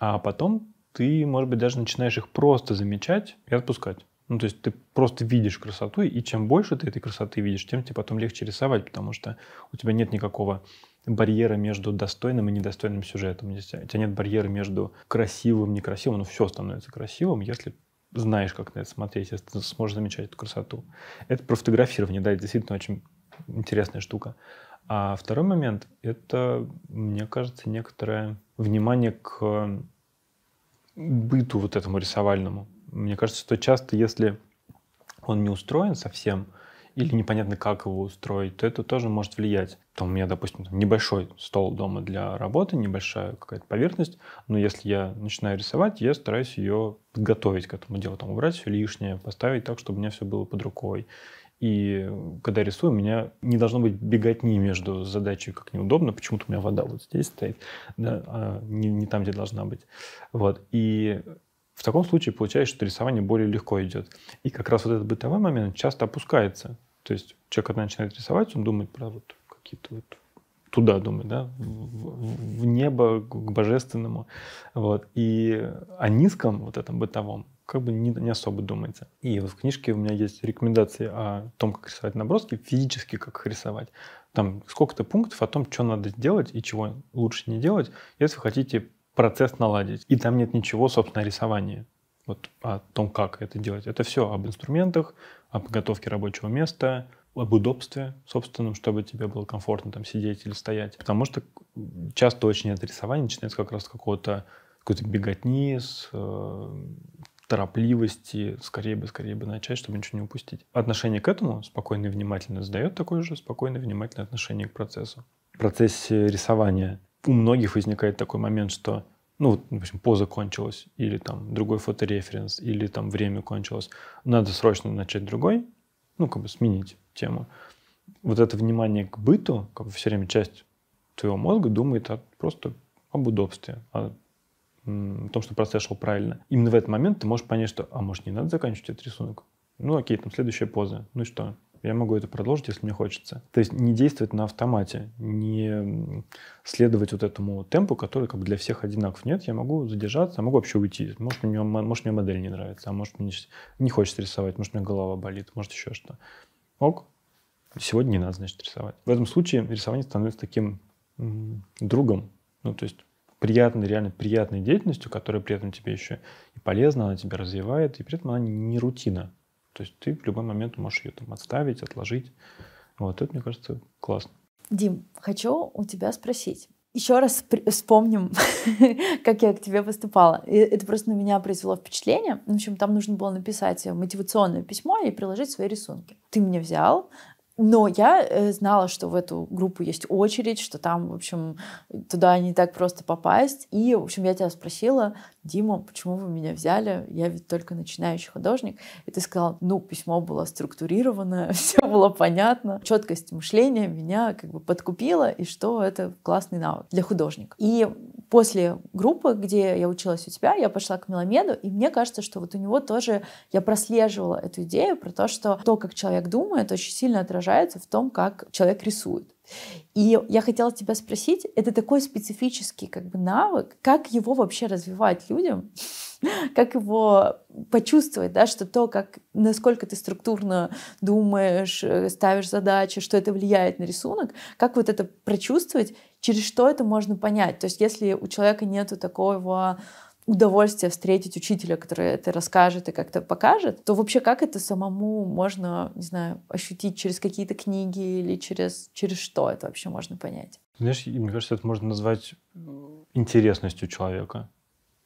А потом ты, может быть, даже начинаешь их просто замечать и отпускать. Ну, то есть ты просто видишь красоту, и чем больше ты этой красоты видишь, тем тебе потом легче рисовать, потому что у тебя нет никакого барьера между достойным и недостойным сюжетом. у тебя нет барьера между красивым и некрасивым. Ну, все становится красивым, если знаешь, как на это смотреть, если ты сможешь замечать эту красоту. Это про фотографирование, да, это действительно очень интересная штука. А второй момент — это, мне кажется, некоторое внимание к быту вот этому рисовальному. Мне кажется, что часто, если он не устроен совсем, или непонятно, как его устроить, то это тоже может влиять там у меня, допустим, небольшой стол дома для работы, небольшая какая-то поверхность, но если я начинаю рисовать, я стараюсь ее подготовить к этому делу, там убрать все лишнее, поставить так, чтобы у меня все было под рукой. И когда рисую, у меня не должно быть беготни между задачей, как неудобно. Почему-то у меня вода вот здесь стоит, да, а не, не там, где должна быть. Вот. И в таком случае получается, что рисование более легко идет. И как раз вот этот бытовой момент часто опускается. То есть человек, когда начинает рисовать, он думает про вот какие-то вот туда думать, да, в, в небо, к божественному. Вот. И о низком вот этом бытовом как бы не, не особо думается. И вот в книжке у меня есть рекомендации о том, как рисовать наброски, физически как их рисовать. Там сколько-то пунктов о том, что надо делать и чего лучше не делать, если вы хотите процесс наладить. И там нет ничего, собственно, о рисовании. Вот о том, как это делать. Это все об инструментах, о подготовке рабочего места, об удобстве собственном, чтобы тебе было комфортно там сидеть или стоять. Потому что часто очень это рисование начинается как раз с какого-то какой-то беготни, с э, торопливости, скорее бы, скорее бы начать, чтобы ничего не упустить. Отношение к этому спокойно и внимательно задает такое же спокойное и внимательное отношение к процессу. В процессе рисования у многих возникает такой момент, что ну, допустим, поза кончилась, или там другой фотореференс, или там время кончилось, надо срочно начать другой, ну, как бы сменить тему. Вот это внимание к быту, как бы все время часть твоего мозга думает о, просто об удобстве, о, о том, что процесс шел правильно. Именно в этот момент ты можешь понять, что, а может, не надо заканчивать этот рисунок? Ну, окей, там следующая поза. Ну что? я могу это продолжить, если мне хочется. То есть не действовать на автомате, не следовать вот этому темпу, который как бы для всех одинаков. Нет, я могу задержаться, могу вообще уйти. Может, мне, может, мне модель не нравится, а может, мне не хочется рисовать, может, мне голова болит, может, еще что ок, сегодня не надо, значит, рисовать. В этом случае рисование становится таким другом, ну, то есть приятной, реально приятной деятельностью, которая при этом тебе еще и полезна, она тебя развивает, и при этом она не рутина. То есть ты в любой момент можешь ее там отставить, отложить. Вот это, мне кажется, классно. Дим, хочу у тебя спросить. Еще раз вспомним, как я к тебе поступала. И это просто на меня произвело впечатление. В общем, там нужно было написать мотивационное письмо и приложить свои рисунки. Ты меня взял, но я э, знала, что в эту группу есть очередь, что там, в общем, туда не так просто попасть. И, в общем, я тебя спросила, Дима, почему вы меня взяли? Я ведь только начинающий художник. И ты сказал, ну, письмо было структурированное, все было понятно. Четкость мышления меня как бы подкупила, и что это классный навык для художника. И после группы, где я училась у тебя, я пошла к Меломеду, и мне кажется, что вот у него тоже я прослеживала эту идею про то, что то, как человек думает, очень сильно отражается в том, как человек рисует. И я хотела тебя спросить, это такой специфический как бы навык, как его вообще развивать людям, как его почувствовать, да, что то, как, насколько ты структурно думаешь, э, ставишь задачи, что это влияет на рисунок, как вот это прочувствовать через что это можно понять? То есть если у человека нет такого удовольствие встретить учителя, который это расскажет и как-то покажет, то вообще как это самому можно, не знаю, ощутить через какие-то книги или через, через что это вообще можно понять? Знаешь, мне кажется, это можно назвать э, интересностью человека.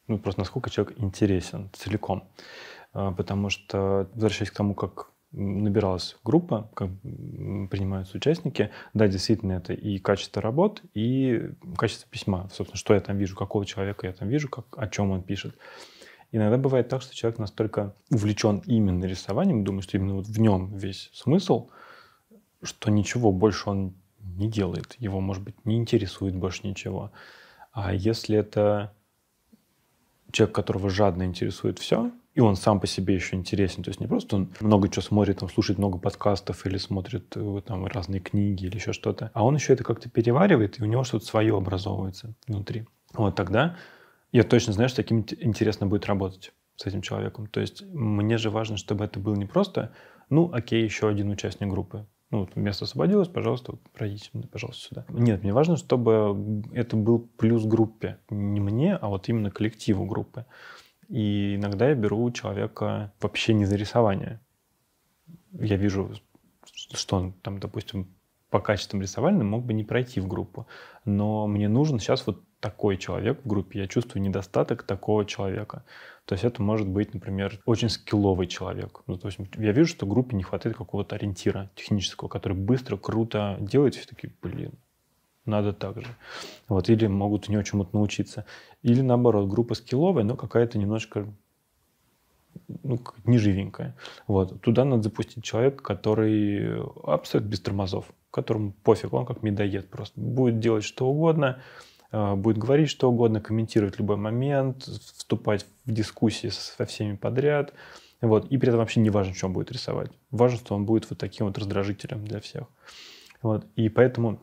Ну, просто насколько человек интересен целиком. А, потому что, возвращаясь к тому, как набиралась группа, как принимаются участники. Да, действительно, это и качество работ, и качество письма. Собственно, что я там вижу, какого человека я там вижу, как, о чем он пишет. Иногда бывает так, что человек настолько увлечен именно рисованием, думаю, что именно вот в нем весь смысл, что ничего больше он не делает. Его, может быть, не интересует больше ничего. А если это человек, которого жадно интересует все, и он сам по себе еще интересен. То есть не просто он много чего смотрит, там, слушает много подкастов или смотрит э, там, разные книги или еще что-то, а он еще это как-то переваривает, и у него что-то свое образовывается внутри. Вот тогда я точно знаю, что таким интересно будет работать с этим человеком. То есть мне же важно, чтобы это было не просто, ну, окей, еще один участник группы. Ну, вот место освободилось, пожалуйста, пройдите, пожалуйста, сюда. Нет, мне важно, чтобы это был плюс группе. Не мне, а вот именно коллективу группы. И иногда я беру человека вообще не за рисование. Я вижу, что он там, допустим, по качествам рисовальным мог бы не пройти в группу. Но мне нужен сейчас вот такой человек в группе. Я чувствую недостаток такого человека. То есть это может быть, например, очень скилловый человек. Ну, то есть я вижу, что группе не хватает какого-то ориентира технического, который быстро, круто делает. все такие, блин, надо так же. Вот, или могут не очень чему научиться. Или наоборот, группа скилловая, но какая-то немножко ну, неживенькая. Вот. Туда надо запустить человека, который э, абсолютно без тормозов, которому пофиг, он как медоед просто. Будет делать что угодно, э, будет говорить что угодно, комментировать любой момент, вступать в дискуссии со всеми подряд. Вот. И при этом вообще не важно, что он будет рисовать. Важно, что он будет вот таким вот раздражителем для всех. Вот. И поэтому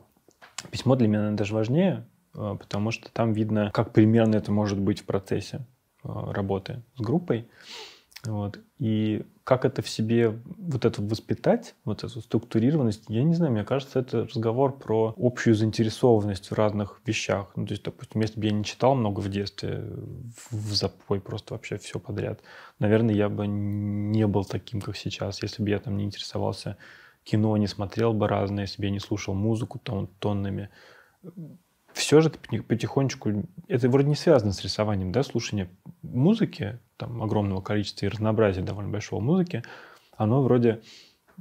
Письмо для меня наверное, даже важнее, э, потому что там видно, как примерно это может быть в процессе э, работы с группой. Вот. И как это в себе вот это воспитать, вот эту структурированность, я не знаю, мне кажется, это разговор про общую заинтересованность в разных вещах. Ну, то есть, допустим, если бы я не читал много в детстве, в запой просто вообще все подряд, наверное, я бы не был таким, как сейчас, если бы я там не интересовался кино не смотрел бы разное, себе не слушал музыку там, тоннами, все же ты потихонечку... Это вроде не связано с рисованием, да, слушание музыки, там, огромного количества и разнообразия довольно большого музыки, оно вроде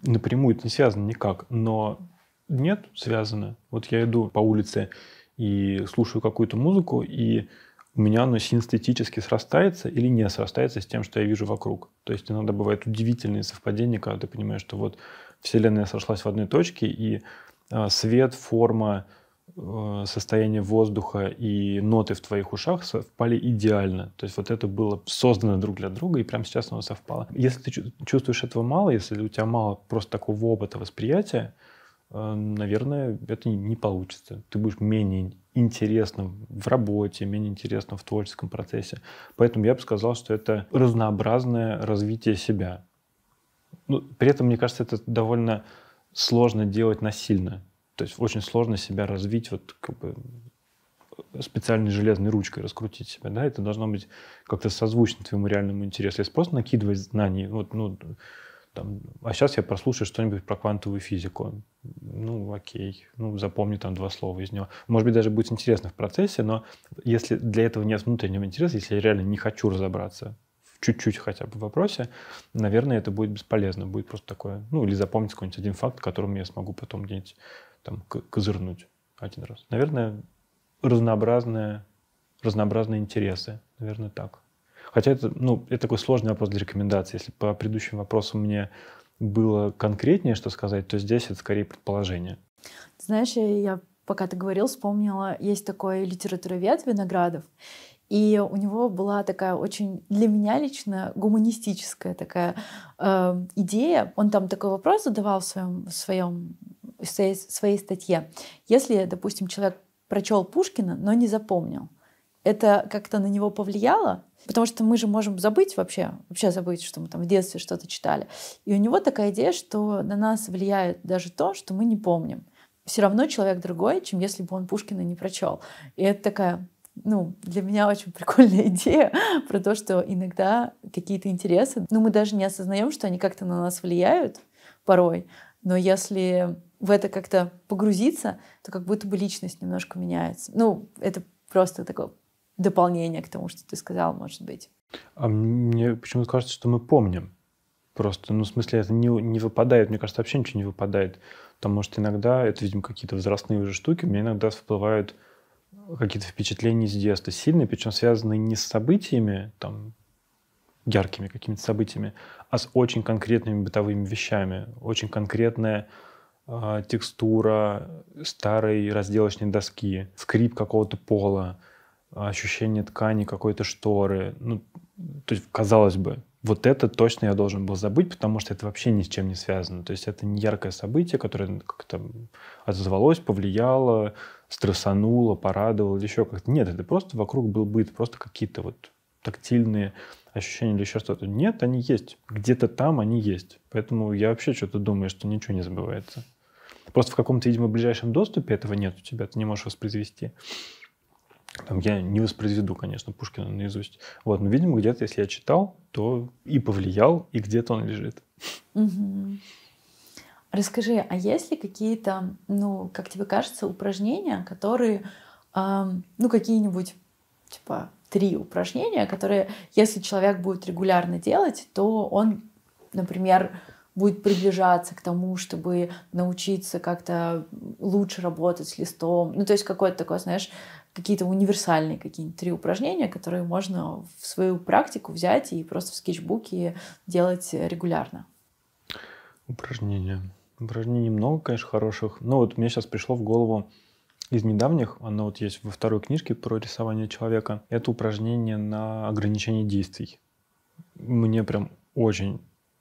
напрямую это не связано никак, но нет, связано. Вот я иду по улице и слушаю какую-то музыку, и у меня оно синестетически срастается или не срастается с тем, что я вижу вокруг. То есть иногда бывают удивительные совпадения, когда ты понимаешь, что вот Вселенная сошлась в одной точке, и а, свет, форма, э, состояние воздуха и ноты в твоих ушах совпали идеально. То есть вот это было создано друг для друга, и прямо сейчас оно совпало. Если ты чувствуешь этого мало, если у тебя мало просто такого опыта восприятия, э, наверное, это не получится. Ты будешь менее интересным в работе, менее интересным в творческом процессе. Поэтому я бы сказал, что это разнообразное развитие себя. Ну, при этом, мне кажется, это довольно сложно делать насильно. То есть очень сложно себя развить вот как бы специальной железной ручкой раскрутить себя, да, это должно быть как-то созвучно твоему реальному интересу. Если просто накидывать знания, вот, ну, там, а сейчас я прослушаю что-нибудь про квантовую физику. Ну, окей, ну, запомню там два слова из него. Может быть, даже будет интересно в процессе, но если для этого нет внутреннего интереса, если я реально не хочу разобраться чуть-чуть хотя бы в вопросе, наверное, это будет бесполезно. Будет просто такое, ну, или запомнить какой-нибудь один факт, которым я смогу потом где-нибудь там козырнуть один раз. Наверное, разнообразные, разнообразные интересы. Наверное, так. Хотя это, ну, это такой сложный вопрос для рекомендации. Если по предыдущим вопросам мне было конкретнее, что сказать, то здесь это скорее предположение. Знаешь, я пока ты говорил, вспомнила, есть такой литературовед Виноградов, и у него была такая очень для меня лично гуманистическая такая э, идея. Он там такой вопрос задавал в своем, в своем в своей, своей статье. Если, допустим, человек прочел Пушкина, но не запомнил, это как-то на него повлияло? Потому что мы же можем забыть вообще, вообще забыть, что мы там в детстве что-то читали. И у него такая идея, что на нас влияет даже то, что мы не помним. Все равно человек другой, чем если бы он Пушкина не прочел. И это такая ну, для меня очень прикольная идея про то, что иногда какие-то интересы, ну, мы даже не осознаем, что они как-то на нас влияют порой, но если в это как-то погрузиться, то как будто бы личность немножко меняется. Ну, это просто такое дополнение к тому, что ты сказал, может быть. А мне почему-то кажется, что мы помним. Просто, ну, в смысле, это не, не выпадает. Мне кажется, вообще ничего не выпадает. Потому что иногда, это, видимо, какие-то возрастные уже штуки, мне иногда всплывают какие-то впечатления из детства, сильные, причем связанные не с событиями, там, яркими какими-то событиями, а с очень конкретными бытовыми вещами. Очень конкретная э, текстура старой разделочной доски, скрип какого-то пола, ощущение ткани какой-то шторы. Ну, то есть, казалось бы, вот это точно я должен был забыть, потому что это вообще ни с чем не связано. То есть это не яркое событие, которое как-то отозвалось, повлияло, стрессануло, порадовало или еще как-то. Нет, это просто вокруг был быт, просто какие-то вот тактильные ощущения или еще что-то. Нет, они есть. Где-то там они есть. Поэтому я вообще что-то думаю, что ничего не забывается. Просто в каком-то, видимо, ближайшем доступе этого нет у тебя, ты не можешь воспроизвести. Там, я не воспроизведу, конечно, Пушкина наизусть. Вот, но, видимо, где-то, если я читал, то и повлиял, и где-то он лежит. Угу. Расскажи, а есть ли какие-то, ну, как тебе кажется, упражнения, которые, э, ну, какие-нибудь, типа, три упражнения, которые, если человек будет регулярно делать, то он, например, будет приближаться к тому, чтобы научиться как-то лучше работать с листом. Ну, то есть какое-то такое, знаешь, какие-то универсальные какие-нибудь три упражнения, которые можно в свою практику взять и просто в скетчбуке делать регулярно. Упражнения. Упражнений много, конечно, хороших. Но вот мне сейчас пришло в голову из недавних, оно вот есть во второй книжке про рисование человека, это упражнение на ограничение действий. Мне прям очень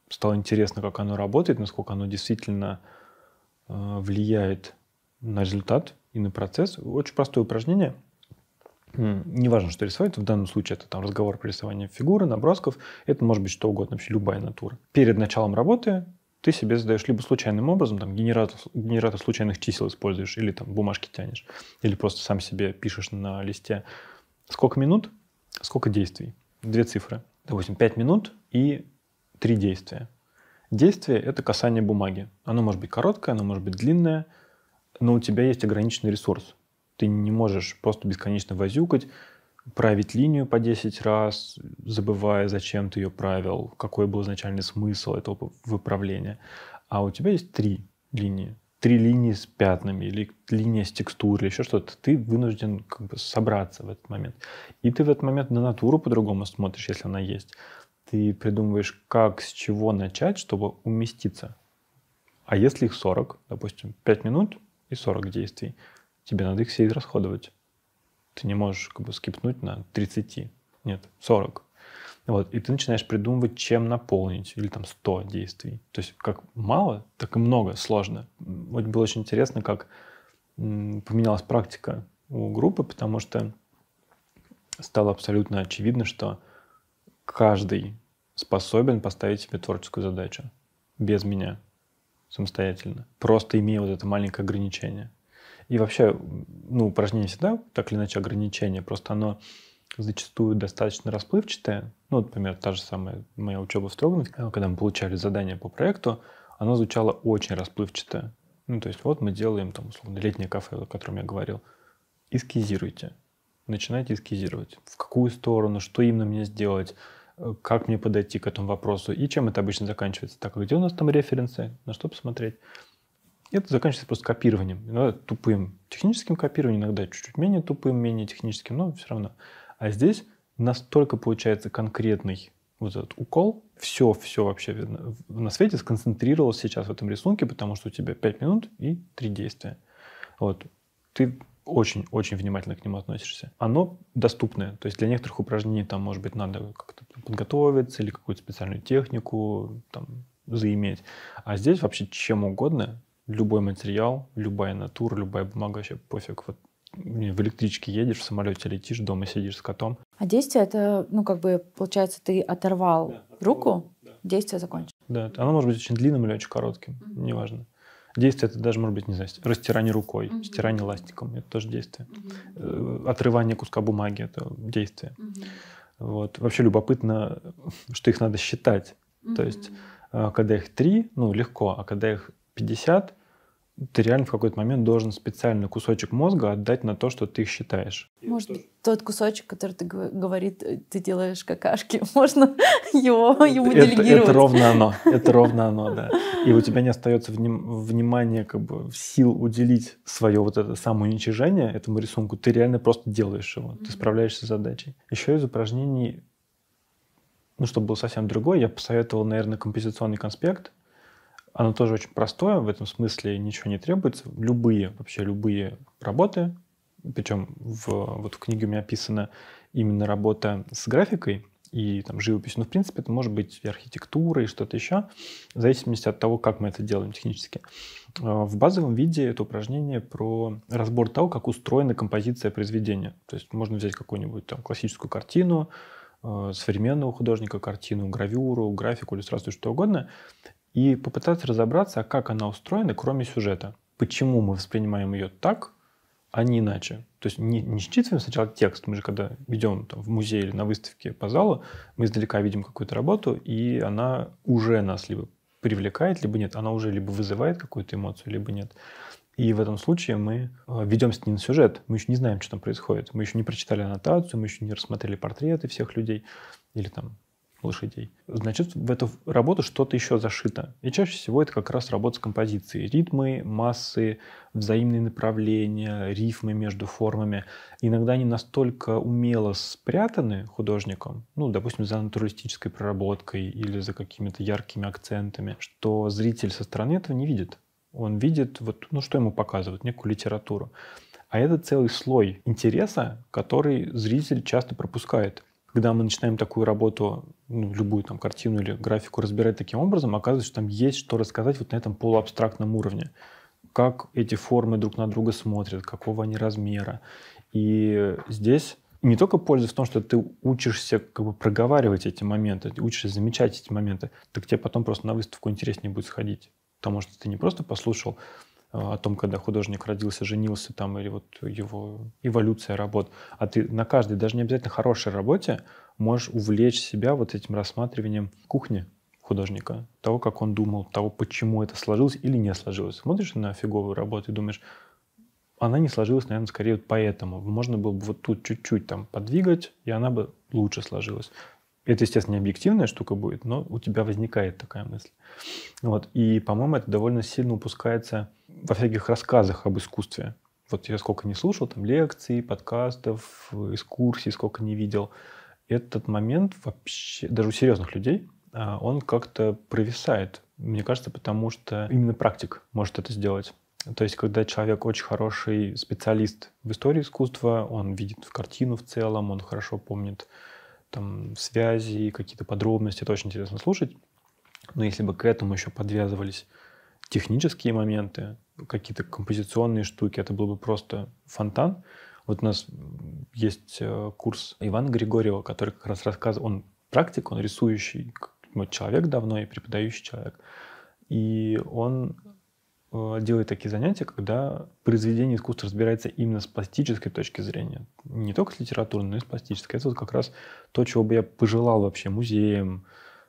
стало интересно, как оно работает, насколько оно действительно э, влияет на результат и на процесс. Очень простое упражнение. Не важно, что рисовать. В данном случае это там разговор про рисование фигуры, набросков. Это может быть что угодно, вообще любая натура. Перед началом работы ты себе задаешь либо случайным образом, там, генератор, генератор случайных чисел используешь, или там бумажки тянешь, или просто сам себе пишешь на листе, сколько минут, сколько действий, две цифры. Допустим, пять минут и три действия. Действие – это касание бумаги. Оно может быть короткое, оно может быть длинное, но у тебя есть ограниченный ресурс. Ты не можешь просто бесконечно возюкать, править линию по 10 раз, забывая, зачем ты ее правил, какой был изначальный смысл этого выправления. А у тебя есть три линии. Три линии с пятнами или линия с текстурой, или еще что-то. Ты вынужден как бы собраться в этот момент. И ты в этот момент на натуру по-другому смотришь, если она есть. Ты придумываешь, как, с чего начать, чтобы уместиться. А если их 40, допустим, 5 минут и 40 действий, тебе надо их все израсходовать. Ты не можешь как бы скипнуть на 30, нет, 40. Вот, и ты начинаешь придумывать, чем наполнить, или там 100 действий. То есть как мало, так и много, сложно. Вот было очень интересно, как поменялась практика у группы, потому что стало абсолютно очевидно, что каждый способен поставить себе творческую задачу без меня самостоятельно, просто имея вот это маленькое ограничение. И вообще, ну, упражнение всегда так или иначе ограничение, просто оно зачастую достаточно расплывчатое. Ну, например, та же самая моя учеба в Строгановке, а, когда мы получали задание по проекту, оно звучало очень расплывчатое. Ну, то есть вот мы делаем там, условно, летнее кафе, о котором я говорил. Эскизируйте. Начинайте эскизировать. В какую сторону, что именно мне сделать, э, как мне подойти к этому вопросу и чем это обычно заканчивается. Так, где у нас там референсы, на что посмотреть. Это заканчивается просто копированием. Иногда ну, тупым техническим копированием, иногда чуть-чуть менее тупым, менее техническим, но все равно. А здесь настолько получается конкретный вот этот укол, все, все вообще на свете сконцентрировалось сейчас в этом рисунке, потому что у тебя 5 минут и 3 действия. Вот. Ты очень-очень внимательно к нему относишься. Оно доступное, то есть для некоторых упражнений там, может быть, надо как-то подготовиться или какую-то специальную технику там заиметь. А здесь вообще чем угодно любой материал, любая натура, любая бумага, вообще пофиг. Вот в электричке едешь, в самолете летишь, дома сидишь с котом. А действие это, ну, как бы, получается, ты оторвал да, руку, да. действие закончилось. Да, оно может быть очень длинным или очень коротким, mm-hmm. неважно. Действие это даже может быть, не знаю, растирание рукой, mm-hmm. стирание ластиком, это тоже действие. Mm-hmm. Отрывание куска бумаги это действие. Mm-hmm. Вот. Вообще любопытно, что их надо считать. Mm-hmm. То есть, а, когда их три, ну, легко, а когда их 50, ты реально в какой-то момент должен специальный кусочек мозга отдать на то, что ты считаешь. Может быть, тот кусочек, который ты говорит, э, ты делаешь какашки, можно его ему это, делегировать. Это ровно оно, это ровно оно, да. И у тебя не остается вним, внимания, как бы сил уделить свое вот это самоуничижение этому рисунку. Ты реально просто делаешь его, ты справляешься с задачей. Еще из упражнений, ну, чтобы был совсем другой, я посоветовал, наверное, композиционный конспект оно тоже очень простое, в этом смысле ничего не требуется. Любые, вообще любые работы, причем в, вот в книге у меня описана именно работа с графикой и там живопись. но в принципе, это может быть и архитектура, и что-то еще, в зависимости от того, как мы это делаем технически. А, в базовом виде это упражнение про разбор того, как устроена композиция произведения. То есть можно взять какую-нибудь там классическую картину, а, современного художника картину, гравюру, графику, иллюстрацию, что угодно, и попытаться разобраться, а как она устроена, кроме сюжета. Почему мы воспринимаем ее так, а не иначе. То есть не, не считываем сначала текст. Мы же когда идем там, в музей или на выставке по залу, мы издалека видим какую-то работу, и она уже нас либо привлекает, либо нет. Она уже либо вызывает какую-то эмоцию, либо нет. И в этом случае мы э, ведем с на сюжет. Мы еще не знаем, что там происходит. Мы еще не прочитали аннотацию, мы еще не рассмотрели портреты всех людей или там лошадей. Значит, в эту работу что-то еще зашито. И чаще всего это как раз работа с композицией. Ритмы, массы, взаимные направления, рифмы между формами. Иногда они настолько умело спрятаны художником, ну, допустим, за натуралистической проработкой или за какими-то яркими акцентами, что зритель со стороны этого не видит. Он видит, вот, ну, что ему показывают, некую литературу. А это целый слой интереса, который зритель часто пропускает когда мы начинаем такую работу, ну, любую там картину или графику разбирать таким образом, оказывается, что там есть что рассказать вот на этом полуабстрактном уровне. Как эти формы друг на друга смотрят, какого они размера. И здесь не только польза в том, что ты учишься как бы проговаривать эти моменты, ты учишься замечать эти моменты, так тебе потом просто на выставку интереснее будет сходить. Потому что ты не просто послушал а, о том, когда художник родился, женился там, или вот его эволюция работ. А ты на каждой, даже не обязательно хорошей работе, можешь увлечь себя вот этим рассматриванием кухни художника, того, как он думал, того, почему это сложилось или не сложилось. Смотришь на фиговую работу и думаешь, она не сложилась, наверное, скорее вот поэтому. Можно было бы вот тут чуть-чуть там подвигать, и она бы лучше сложилась. Это, естественно, не объективная штука будет, но у тебя возникает такая мысль. Вот. И, по-моему, это довольно сильно упускается во всяких рассказах об искусстве. Вот я сколько не слушал, там лекций, подкастов, экскурсий, сколько не видел. Этот момент вообще, даже у серьезных людей, а, он как-то провисает. Мне кажется, потому что именно практик может это сделать. То есть, когда человек очень хороший специалист в истории искусства, он видит картину в целом, он хорошо помнит там связи какие-то подробности. Это очень интересно слушать. Но если бы к этому еще подвязывались технические моменты, какие-то композиционные штуки, это был бы просто фонтан. Вот у нас есть э, курс Ивана Григорьева, который как раз рассказывает, он практик, он рисующий человек давно и преподающий человек. И он Э, делает такие занятия, когда произведение искусства разбирается именно с пластической точки зрения. Не только с литературной, но и с пластической. Это вот как раз то, чего бы я пожелал вообще музеям,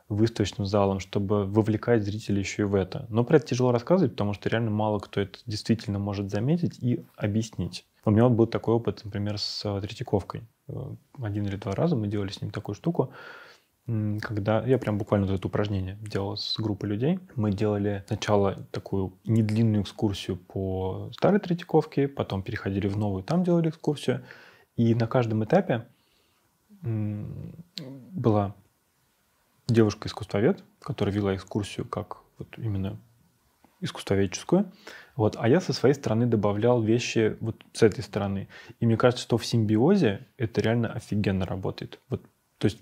выставочным залам, чтобы вовлекать зрителей еще и в это. Но про это тяжело рассказывать, потому что реально мало кто это действительно может заметить и объяснить. У меня вот был такой опыт, например, с Третьяковкой. Э, один или два раза мы делали с ним такую штуку когда я прям буквально вот это упражнение делал с группой людей. Мы делали сначала такую недлинную экскурсию по старой Третьяковке, потом переходили в новую, там делали экскурсию. И на каждом этапе была девушка-искусствовед, которая вела экскурсию как вот именно искусствоведческую. Вот. А я со своей стороны добавлял вещи вот с этой стороны. И мне кажется, что в симбиозе это реально офигенно работает. Вот, то есть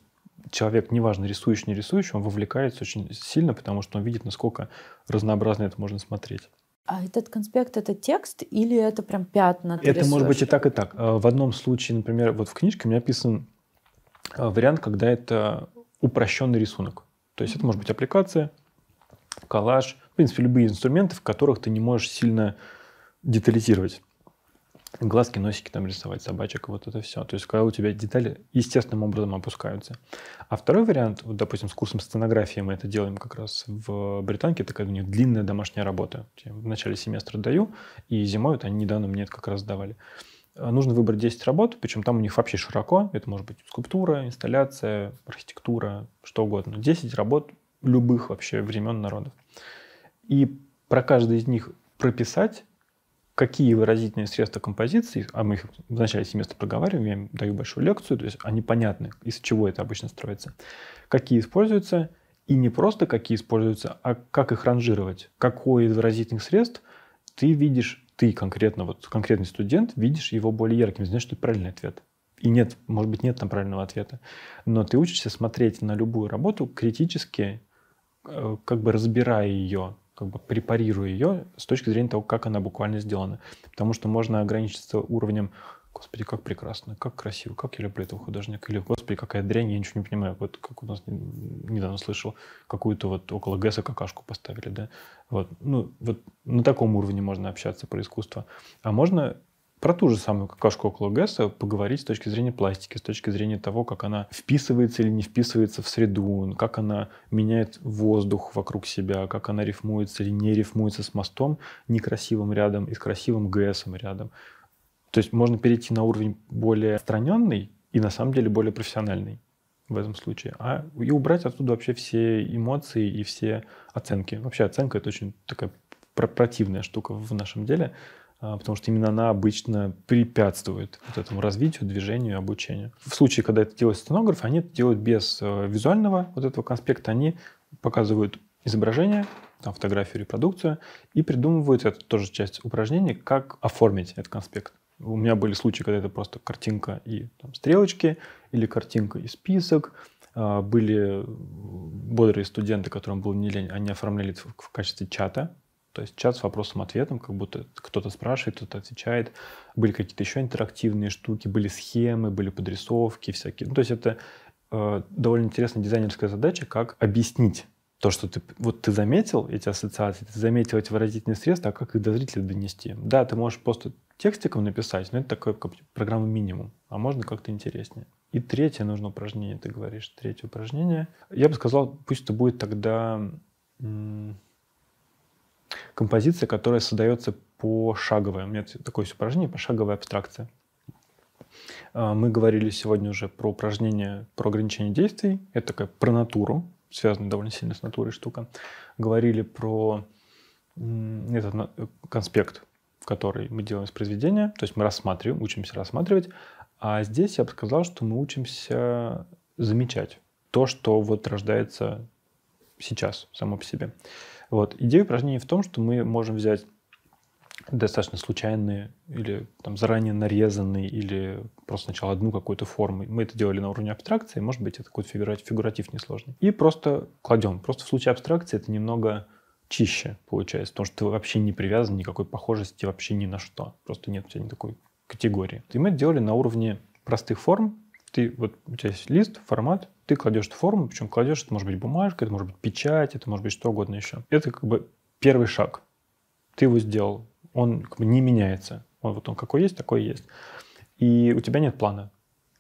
человек, неважно, рисующий, не рисующий, он вовлекается очень сильно, потому что он видит, насколько разнообразно это можно смотреть. А этот конспект — это текст или это прям пятна? Это рисуешь? может быть и так, и так. Э, в одном случае, например, вот в книжке у меня описан э, вариант, когда это упрощенный рисунок. То есть это может быть аппликация, коллаж, в принципе, любые инструменты, в которых ты не можешь сильно детализировать глазки, носики там рисовать, собачек, вот это все. То есть, когда у тебя детали естественным образом опускаются. А второй вариант, вот, допустим, с курсом сценографии мы это делаем как раз в Британке, такая у них длинная домашняя работа. Я в начале семестра даю, и зимой, вот они недавно мне это как раз давали. А нужно выбрать 10 работ, причем там у них вообще широко. Это может быть скульптура, инсталляция, архитектура, что угодно. 10 работ любых вообще времен народов. И про каждый из них прописать какие выразительные средства композиции, а мы их в начале семестра проговариваем, я даю большую лекцию, то есть они понятны, из чего это обычно строится, какие используются, и не просто какие используются, а как их ранжировать, какой из выразительных средств ты видишь, ты конкретно, вот конкретный студент, видишь его более ярким, знаешь, что это правильный ответ. И нет, может быть, нет там правильного ответа. Но ты учишься смотреть на любую работу критически, э, как бы разбирая ее, как бы препарирую ее с точки зрения того, как она буквально сделана. Потому что можно ограничиться уровнем Господи, как прекрасно, как красиво, как я люблю этого художника. Или, Господи, какая дрянь, я ничего не понимаю. Вот как у нас недавно слышал, какую-то вот около ГЭСа какашку поставили, да. Вот, ну, вот на таком уровне можно общаться про искусство. А можно про ту же самую какашку около Гэса поговорить с точки зрения пластики, с точки зрения того, как она вписывается или не вписывается в среду, как она меняет воздух вокруг себя, как она рифмуется или не рифмуется с мостом некрасивым рядом и с красивым Гэсом рядом. То есть можно перейти на уровень более отстраненный и на самом деле более профессиональный в этом случае, а и убрать оттуда вообще все эмоции и все оценки. Вообще оценка это очень такая противная штука в нашем деле, а, потому что именно она обычно препятствует вот этому развитию, движению, обучению. В случае, когда это делают стенографы, они это делают без э, визуального вот этого конспекта, они показывают изображение, там, фотографию, репродукцию, и придумывают, это тоже часть упражнений, как оформить этот конспект. У меня были случаи, когда это просто картинка и там, стрелочки, или картинка и список. А, были бодрые студенты, которым был не лень, они оформляли это в качестве чата, то есть чат с вопросом-ответом, как будто кто-то спрашивает, кто-то отвечает. Были какие-то еще интерактивные штуки, были схемы, были подрисовки всякие. Ну, то есть это э, довольно интересная дизайнерская задача, как объяснить то, что ты, вот ты заметил эти ассоциации, ты заметил эти выразительные средства, а как их до зрителя донести? Да, ты можешь просто текстиком написать, но это такое как программа минимум, а можно как-то интереснее. И третье нужно упражнение, ты говоришь, третье упражнение. Я бы сказал, пусть это будет тогда м- композиция, которая создается пошаговая. У меня такое есть упражнение «Пошаговая абстракция». А, мы говорили сегодня уже про упражнение про ограничение действий. Это такая про натуру, связанная довольно сильно с натурой штука. Говорили про этот конспект, который мы делаем из произведения. То есть мы рассматриваем, учимся рассматривать. А здесь я бы сказал, что мы учимся замечать то, что вот рождается сейчас само по себе. Вот. Идея упражнения в том, что мы можем взять достаточно случайные или там заранее нарезанные или просто сначала одну какую-то форму. Мы это делали на уровне абстракции, может быть, это какой-то фигуратив несложный. И просто кладем. Просто в случае абстракции это немного чище получается, потому что ты вообще не привязан никакой похожести вообще ни на что. Просто нет у тебя никакой категории. И мы это делали на уровне простых форм. Ты, вот у тебя есть лист, формат, ты кладешь эту форму, причем кладешь, это может быть бумажка, это может быть печать, это может быть что угодно еще. Это как бы первый шаг. Ты его сделал. Он как бы не меняется. Он вот он какой есть, такой есть. И у тебя нет плана.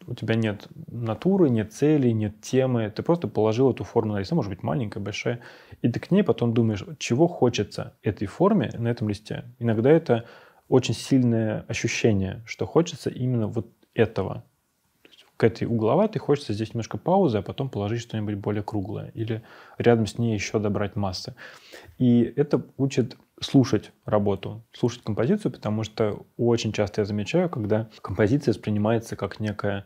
У тебя нет натуры, нет цели, нет темы. Ты просто положил эту форму на лист, может быть маленькая, большая, и ты к ней потом думаешь, чего хочется этой форме на этом листе. Иногда это очень сильное ощущение, что хочется именно вот этого к этой угловатой хочется здесь немножко паузы, а потом положить что-нибудь более круглое или рядом с ней еще добрать массы. И это учит слушать работу, слушать композицию, потому что очень часто я замечаю, когда композиция воспринимается как некая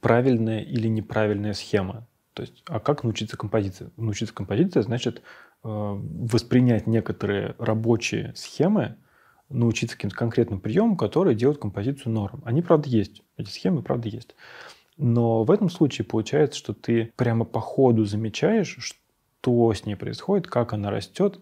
правильная или неправильная схема. То есть, а как научиться композиции? Научиться композиции значит э, воспринять некоторые рабочие схемы, научиться каким-то конкретным приемам, которые делают композицию норм. Они, правда, есть. Эти схемы, правда, есть. Но в этом случае получается, что ты прямо по ходу замечаешь, что с ней происходит, как она растет,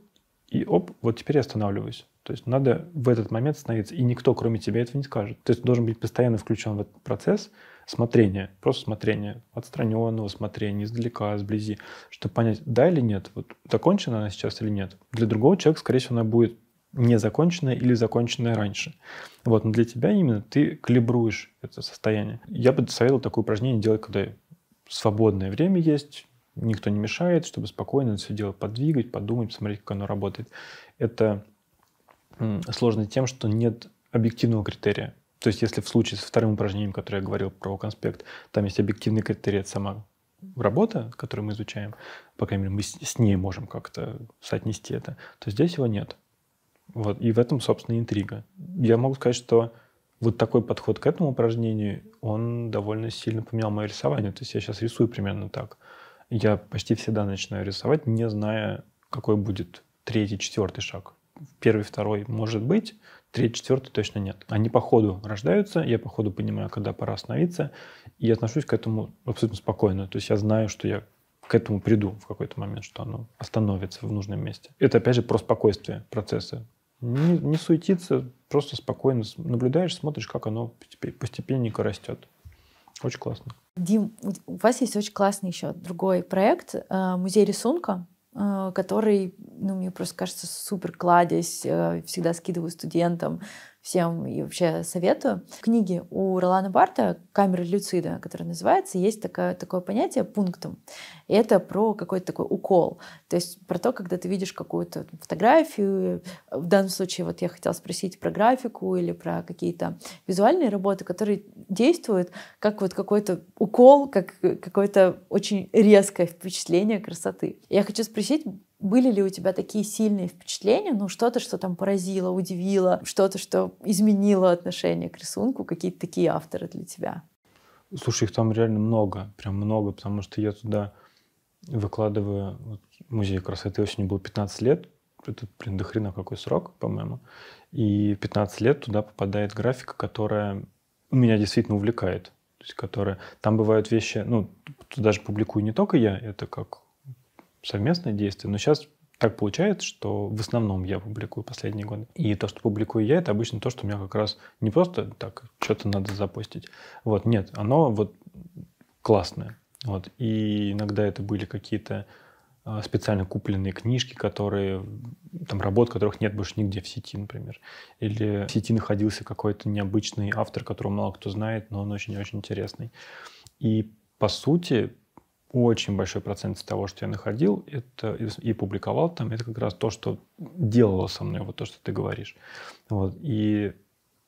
и оп, вот теперь я останавливаюсь. То есть надо в этот момент становиться, и никто, кроме тебя, этого не скажет. То есть ты должен быть постоянно включен в этот процесс смотрения, просто смотрения, отстраненного смотрения, издалека, сблизи, чтобы понять, да или нет, вот закончена она сейчас или нет. Для другого человека, скорее всего, она будет незаконченное или законченное раньше. Вот, но для тебя именно ты калибруешь это состояние. Я бы советовал такое упражнение делать, когда свободное время есть, никто не мешает, чтобы спокойно все дело подвигать, подумать, посмотреть, как оно работает. Это сложно тем, что нет объективного критерия. То есть если в случае с вторым упражнением, которое я говорил про конспект, там есть объективный критерий, это сама работа, которую мы изучаем, по крайней мере, мы с ней можем как-то соотнести это, то здесь его нет. Вот. И в этом, собственно, интрига. Я могу сказать, что вот такой подход к этому упражнению, он довольно сильно поменял мое рисование. То есть я сейчас рисую примерно так. Я почти всегда начинаю рисовать, не зная, какой будет третий, четвертый шаг. Первый, второй может быть, третий, четвертый точно нет. Они по ходу рождаются, я по ходу понимаю, когда пора остановиться, и я отношусь к этому абсолютно спокойно. То есть я знаю, что я к этому приду в какой-то момент, что оно остановится в нужном месте. Это, опять же, про спокойствие процесса. Не, не суетиться, просто спокойно наблюдаешь, смотришь, как оно постепенненько растет. Очень классно. Дим, у вас есть очень классный еще другой проект э, «Музей рисунка», э, который, ну, мне просто кажется, супер кладезь, э, всегда скидываю студентам, всем и вообще советую. В книге у Ролана Барта «Камера люцида», которая называется, есть такое, такое понятие пунктом. И это про какой-то такой укол. То есть про то, когда ты видишь какую-то фотографию. В данном случае вот я хотела спросить про графику или про какие-то визуальные работы, которые действуют как вот какой-то укол, как э, какое-то очень резкое впечатление красоты. Я хочу спросить, были ли у тебя такие сильные впечатления? Ну, что-то, что там поразило, удивило, что-то, что изменило отношение к рисунку? Какие-то такие авторы для тебя? Слушай, их там реально много, прям много, потому что я туда выкладываю... Вот, музей красоты очень был 15 лет, это, блин, до хрена какой срок, по-моему. И 15 лет туда попадает графика, которая меня действительно увлекает. То есть, которая... Там бывают вещи, ну, туда же публикую не только я, это как совместные действия, но сейчас так получается, что в основном я публикую последние годы. И то, что публикую я, это обычно то, что у меня как раз не просто так, что-то надо запостить. Вот, нет, оно вот классное. Вот. И иногда это были какие-то а, специально купленные книжки, которые, там, работ, которых нет больше нигде в сети, например. Или в сети находился какой-то необычный автор, которого мало кто знает, но он очень-очень интересный. И, по сути, очень большой процент из того, что я находил это, и публиковал там, это как раз то, что делало со мной, вот то, что ты говоришь. Вот. И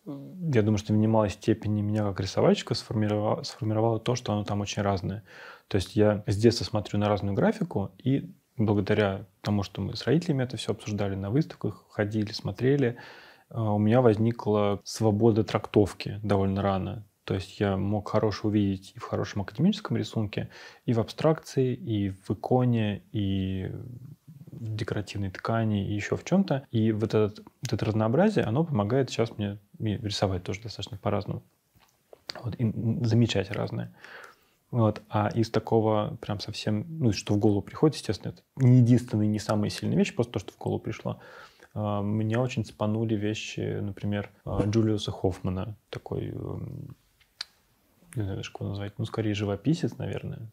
э, я думаю, что в немалой степени меня как рисовальщика сформировало, сформировало то, что оно там очень разное. То есть я с детства смотрю на разную графику, и благодаря тому, что мы с родителями это все обсуждали на выставках, ходили, смотрели, э, у меня возникла свобода трактовки довольно рано. То есть я мог хорошо увидеть и в хорошем академическом рисунке, и в абстракции, и в иконе, и в декоративной ткани, и еще в чем-то. И вот, этот, вот это разнообразие, оно помогает сейчас мне рисовать тоже достаточно по-разному. Вот, и замечать разное. Вот. А из такого прям совсем, ну, что в голову приходит, естественно, это не единственная, не самая сильная вещь, просто то, что в голову пришло. А, Меня очень цепанули вещи, например, э, Джулиуса Хоффмана, такой эм, не знаю как его назвать, ну, скорее живописец, наверное,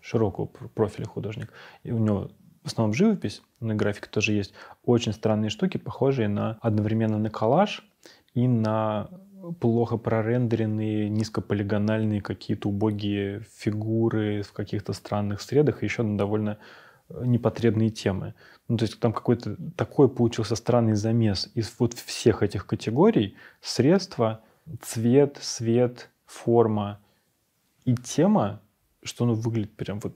широкого профиля художник. И у него в основном живопись, на графике тоже есть очень странные штуки, похожие на одновременно на коллаж и на плохо прорендеренные, низкополигональные какие-то убогие фигуры в каких-то странных средах, и еще на довольно э, непотребные темы. Ну, то есть там какой-то такой получился странный замес из вот всех этих категорий, средства, цвет, свет, форма и тема, что оно выглядит прям вот...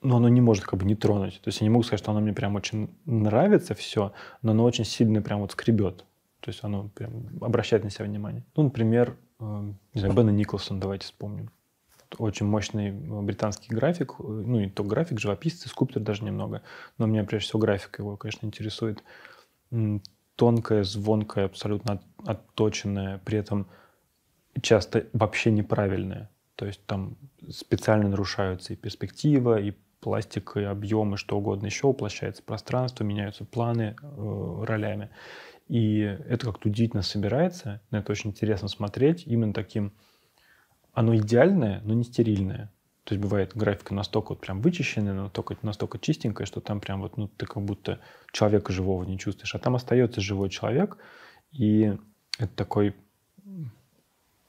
Ну, оно не может как бы не тронуть. То есть я не могу сказать, что оно мне прям очень нравится все, но оно очень сильно прям вот скребет. То есть оно прям обращает на себя внимание. Ну, например, эм, не знаю, Бена Николсон, давайте вспомним. Очень мощный э, британский график, э, ну и то график, живописцы, скульптор даже немного. Но меня прежде всего график его, конечно, интересует. Тонкая, звонкая, абсолютно отточенная, при этом часто вообще неправильные. То есть там специально нарушаются и перспектива, и пластик, и объемы, что угодно еще, уплощается пространство, меняются планы э, ролями. И это как-то удивительно собирается, на это очень интересно смотреть, именно таким, оно идеальное, но не стерильное. То есть бывает графика настолько вот прям вычищенная, настолько, настолько чистенькая, что там прям вот, ну, ты как будто человека живого не чувствуешь. А там остается живой человек, и это такой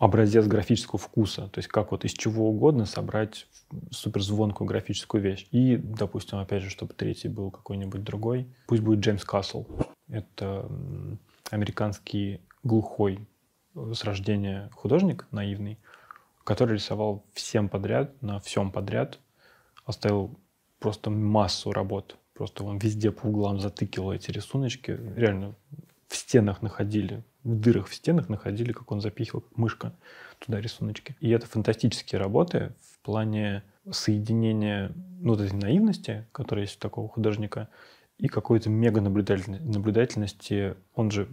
образец графического вкуса, то есть как вот из чего угодно собрать суперзвонкую графическую вещь. И, допустим, опять же, чтобы третий был какой-нибудь другой, пусть будет Джеймс Кассел. Это американский глухой с рождения художник наивный, который рисовал всем подряд, на всем подряд, оставил просто массу работ. Просто он везде по углам затыкил эти рисуночки. Реально в стенах находили, в дырах в стенах находили, как он запихивал, мышка, туда рисуночки. И это фантастические работы в плане соединения ну, вот этой наивности, которая есть у такого художника, и какой-то мега наблюдательности. наблюдательности. Он же,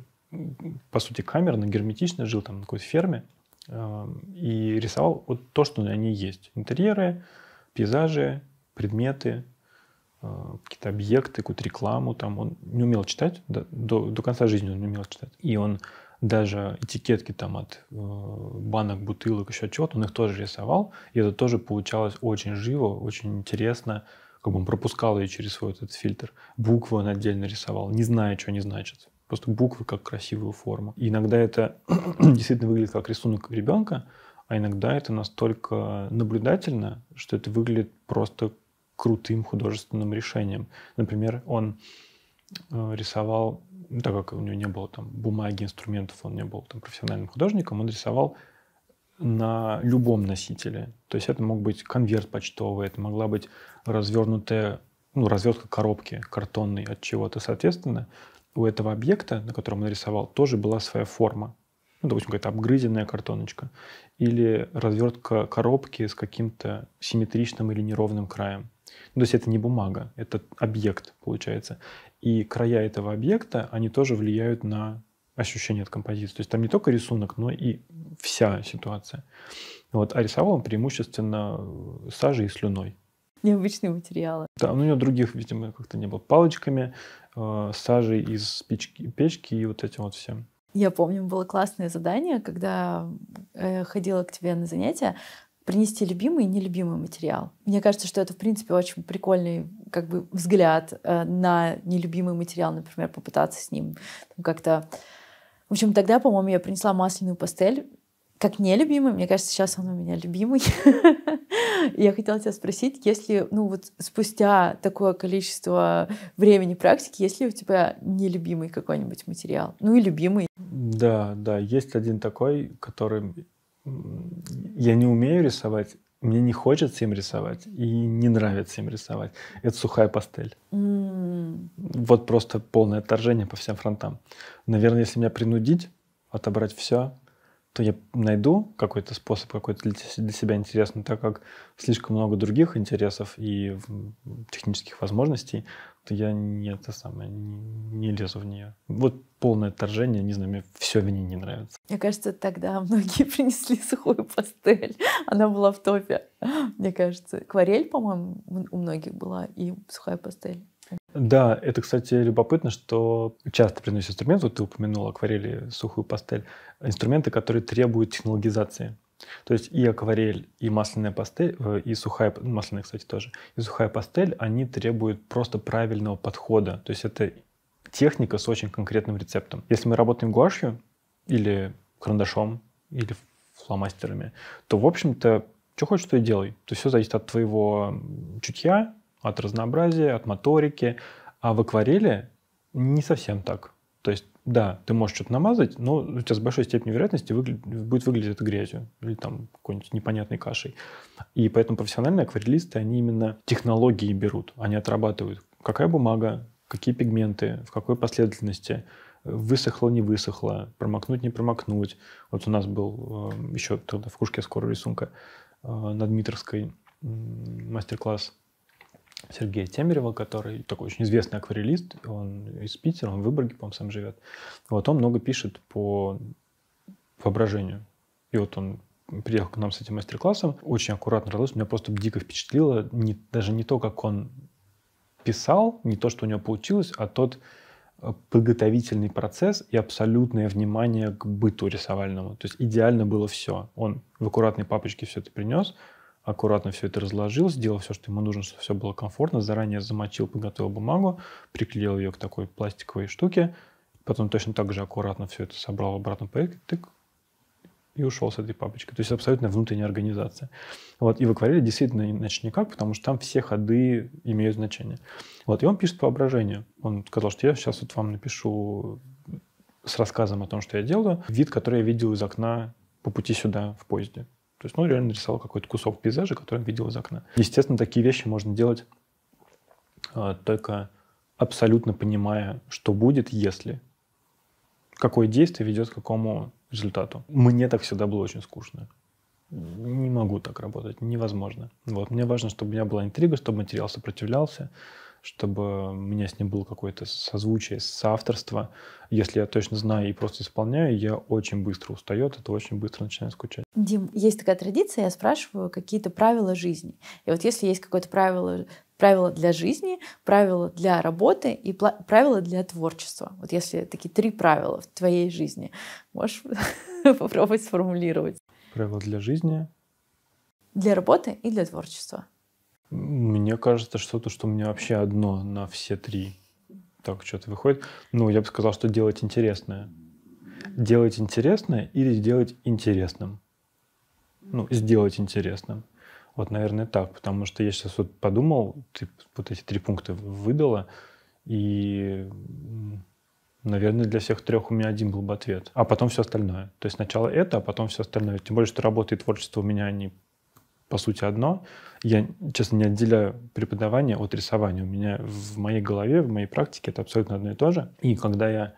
по сути, камерно, герметично жил там на какой-то ферме эм, и рисовал вот то, что на ней есть. Интерьеры, пейзажи, предметы, Э, какие-то объекты, какую-то рекламу. Там он не умел читать, до, до, до конца жизни он не умел читать. И он даже этикетки там от э, банок, бутылок, еще чего-то, он их тоже рисовал. И это тоже получалось очень живо, очень интересно. Как бы он пропускал ее через свой этот фильтр. Буквы он отдельно рисовал, не зная, что они значат. Просто буквы как красивую форму. И иногда это действительно выглядит как рисунок ребенка, а иногда это настолько наблюдательно, что это выглядит просто крутым художественным решением. Например, он э, рисовал, ну, так как у него не было там бумаги, инструментов, он не был там профессиональным художником, он рисовал на любом носителе. То есть это мог быть конверт почтовый, это могла быть развернутая, ну, развертка коробки картонной от чего-то. Соответственно, у этого объекта, на котором он рисовал, тоже была своя форма. Ну, допустим, какая-то обгрызенная картоночка. Или развертка коробки с каким-то симметричным или неровным краем. Ну, то есть это не бумага, это объект, получается. И края этого объекта, они тоже влияют на ощущение от композиции. То есть там не только рисунок, но и вся ситуация. Вот, а рисовал он преимущественно э, сажей и слюной. Необычные материалы. Да, ну, у него других, видимо, как-то не было. Палочками, э, сажей из спички, печки и вот этим вот всем. Я помню, было классное задание, когда э, ходила к тебе на занятия, принести любимый и нелюбимый материал. Мне кажется, что это, в принципе, очень прикольный как бы, взгляд э, на нелюбимый материал, например, попытаться с ним как-то... В общем, тогда, по-моему, я принесла масляную пастель как нелюбимый. Мне кажется, сейчас он у меня любимый. Я хотела тебя спросить, если, ну вот спустя такое количество времени практики, есть ли у тебя нелюбимый какой-нибудь материал? Ну и любимый. Да, да, есть один такой, который я не умею рисовать, мне не хочется им рисовать и не нравится им рисовать. Это сухая пастель. Mm. Вот просто полное отторжение по всем фронтам. Наверное, если меня принудить отобрать все, то я найду какой-то способ, какой-то для себя интересный, так как слишком много других интересов и технических возможностей, я не это самое, не, не лезу в нее. Вот полное отторжение, не знаю, мне все в ней не нравится. Мне кажется, тогда многие принесли сухую пастель. Она была в топе, мне кажется. Акварель, по-моему, у многих была и сухая пастель. Да, это, кстати, любопытно, что часто приносят инструменты, вот ты упомянула акварели, сухую пастель, инструменты, которые требуют технологизации. То есть и акварель, и масляная пастель, э, и сухая, ну, масляная, кстати, тоже, и сухая пастель, они требуют просто правильного подхода. То есть это техника с очень конкретным рецептом. Если мы работаем гуашью или карандашом, или фломастерами, то, в общем-то, что хочешь, то и делай. То есть все зависит от твоего чутья, от разнообразия, от моторики. А в акварели не совсем так. То есть да, ты можешь что-то намазать, но у тебя с большой степенью вероятности выгля... будет выглядеть это грязью или там какой-нибудь непонятной кашей. И поэтому профессиональные акварелисты, они именно технологии берут, они отрабатывают, какая бумага, какие пигменты, в какой последовательности, высохло, не высохло, промокнуть, не промокнуть. Вот у нас был э, еще тогда в кружке скоро рисунка э, на Дмитровской мастер-класс Сергея Темерева, который такой очень известный акварелист, он из Питера, он в Выборге, по-моему, сам живет. Вот он много пишет по воображению. И вот он приехал к нам с этим мастер-классом, очень аккуратно работал, меня просто дико впечатлило не, даже не то, как он писал, не то, что у него получилось, а тот э, подготовительный процесс и абсолютное внимание к быту рисовальному. То есть идеально было все. Он в аккуратной папочке все это принес, аккуратно все это разложил, сделал все, что ему нужно, чтобы все было комфортно, заранее замочил, подготовил бумагу, приклеил ее к такой пластиковой штуке, потом точно так же аккуратно все это собрал обратно, обратном тык, и ушел с этой папочкой. То есть абсолютно внутренняя организация. Вот, и в акварели действительно иначе никак, потому что там все ходы имеют значение. Вот, и он пишет воображение. Он сказал, что я сейчас вот вам напишу с рассказом о том, что я делаю, вид, который я видел из окна по пути сюда в поезде. То есть, ну, реально нарисовал какой-то кусок пейзажа, который он видел из окна. Естественно, такие вещи можно делать а, только абсолютно понимая, что будет, если. Какое действие ведет к какому результату. Мне так всегда было очень скучно. Не могу так работать, невозможно. Вот. Мне важно, чтобы у меня была интрига, чтобы материал сопротивлялся, чтобы у меня с ним было какое-то созвучие, соавторство. Если я точно знаю и просто исполняю, я очень быстро устаю это очень быстро начинаю скучать. Дим, есть такая традиция, я спрашиваю какие-то правила жизни. И вот если есть какое-то правило правило для жизни, правило для работы и правило для творчества. Вот если такие три правила в твоей жизни, можешь попробовать сформулировать. Правила для жизни. Для работы и для творчества. Мне кажется, что-то, что у меня вообще одно на все три. Так что-то выходит. Ну, я бы сказал, что делать интересное. Делать интересное или сделать интересным. Ну, сделать интересным. Вот, наверное, так. Потому что я сейчас вот подумал, ты вот эти три пункта выдала, и, наверное, для всех трех у меня один был бы ответ. А потом все остальное. То есть сначала это, а потом все остальное. Тем более, что работа и творчество у меня, не по сути, одно. Я, честно, не отделяю преподавание от рисования. У меня в моей голове, в моей практике это абсолютно одно и то же. И когда я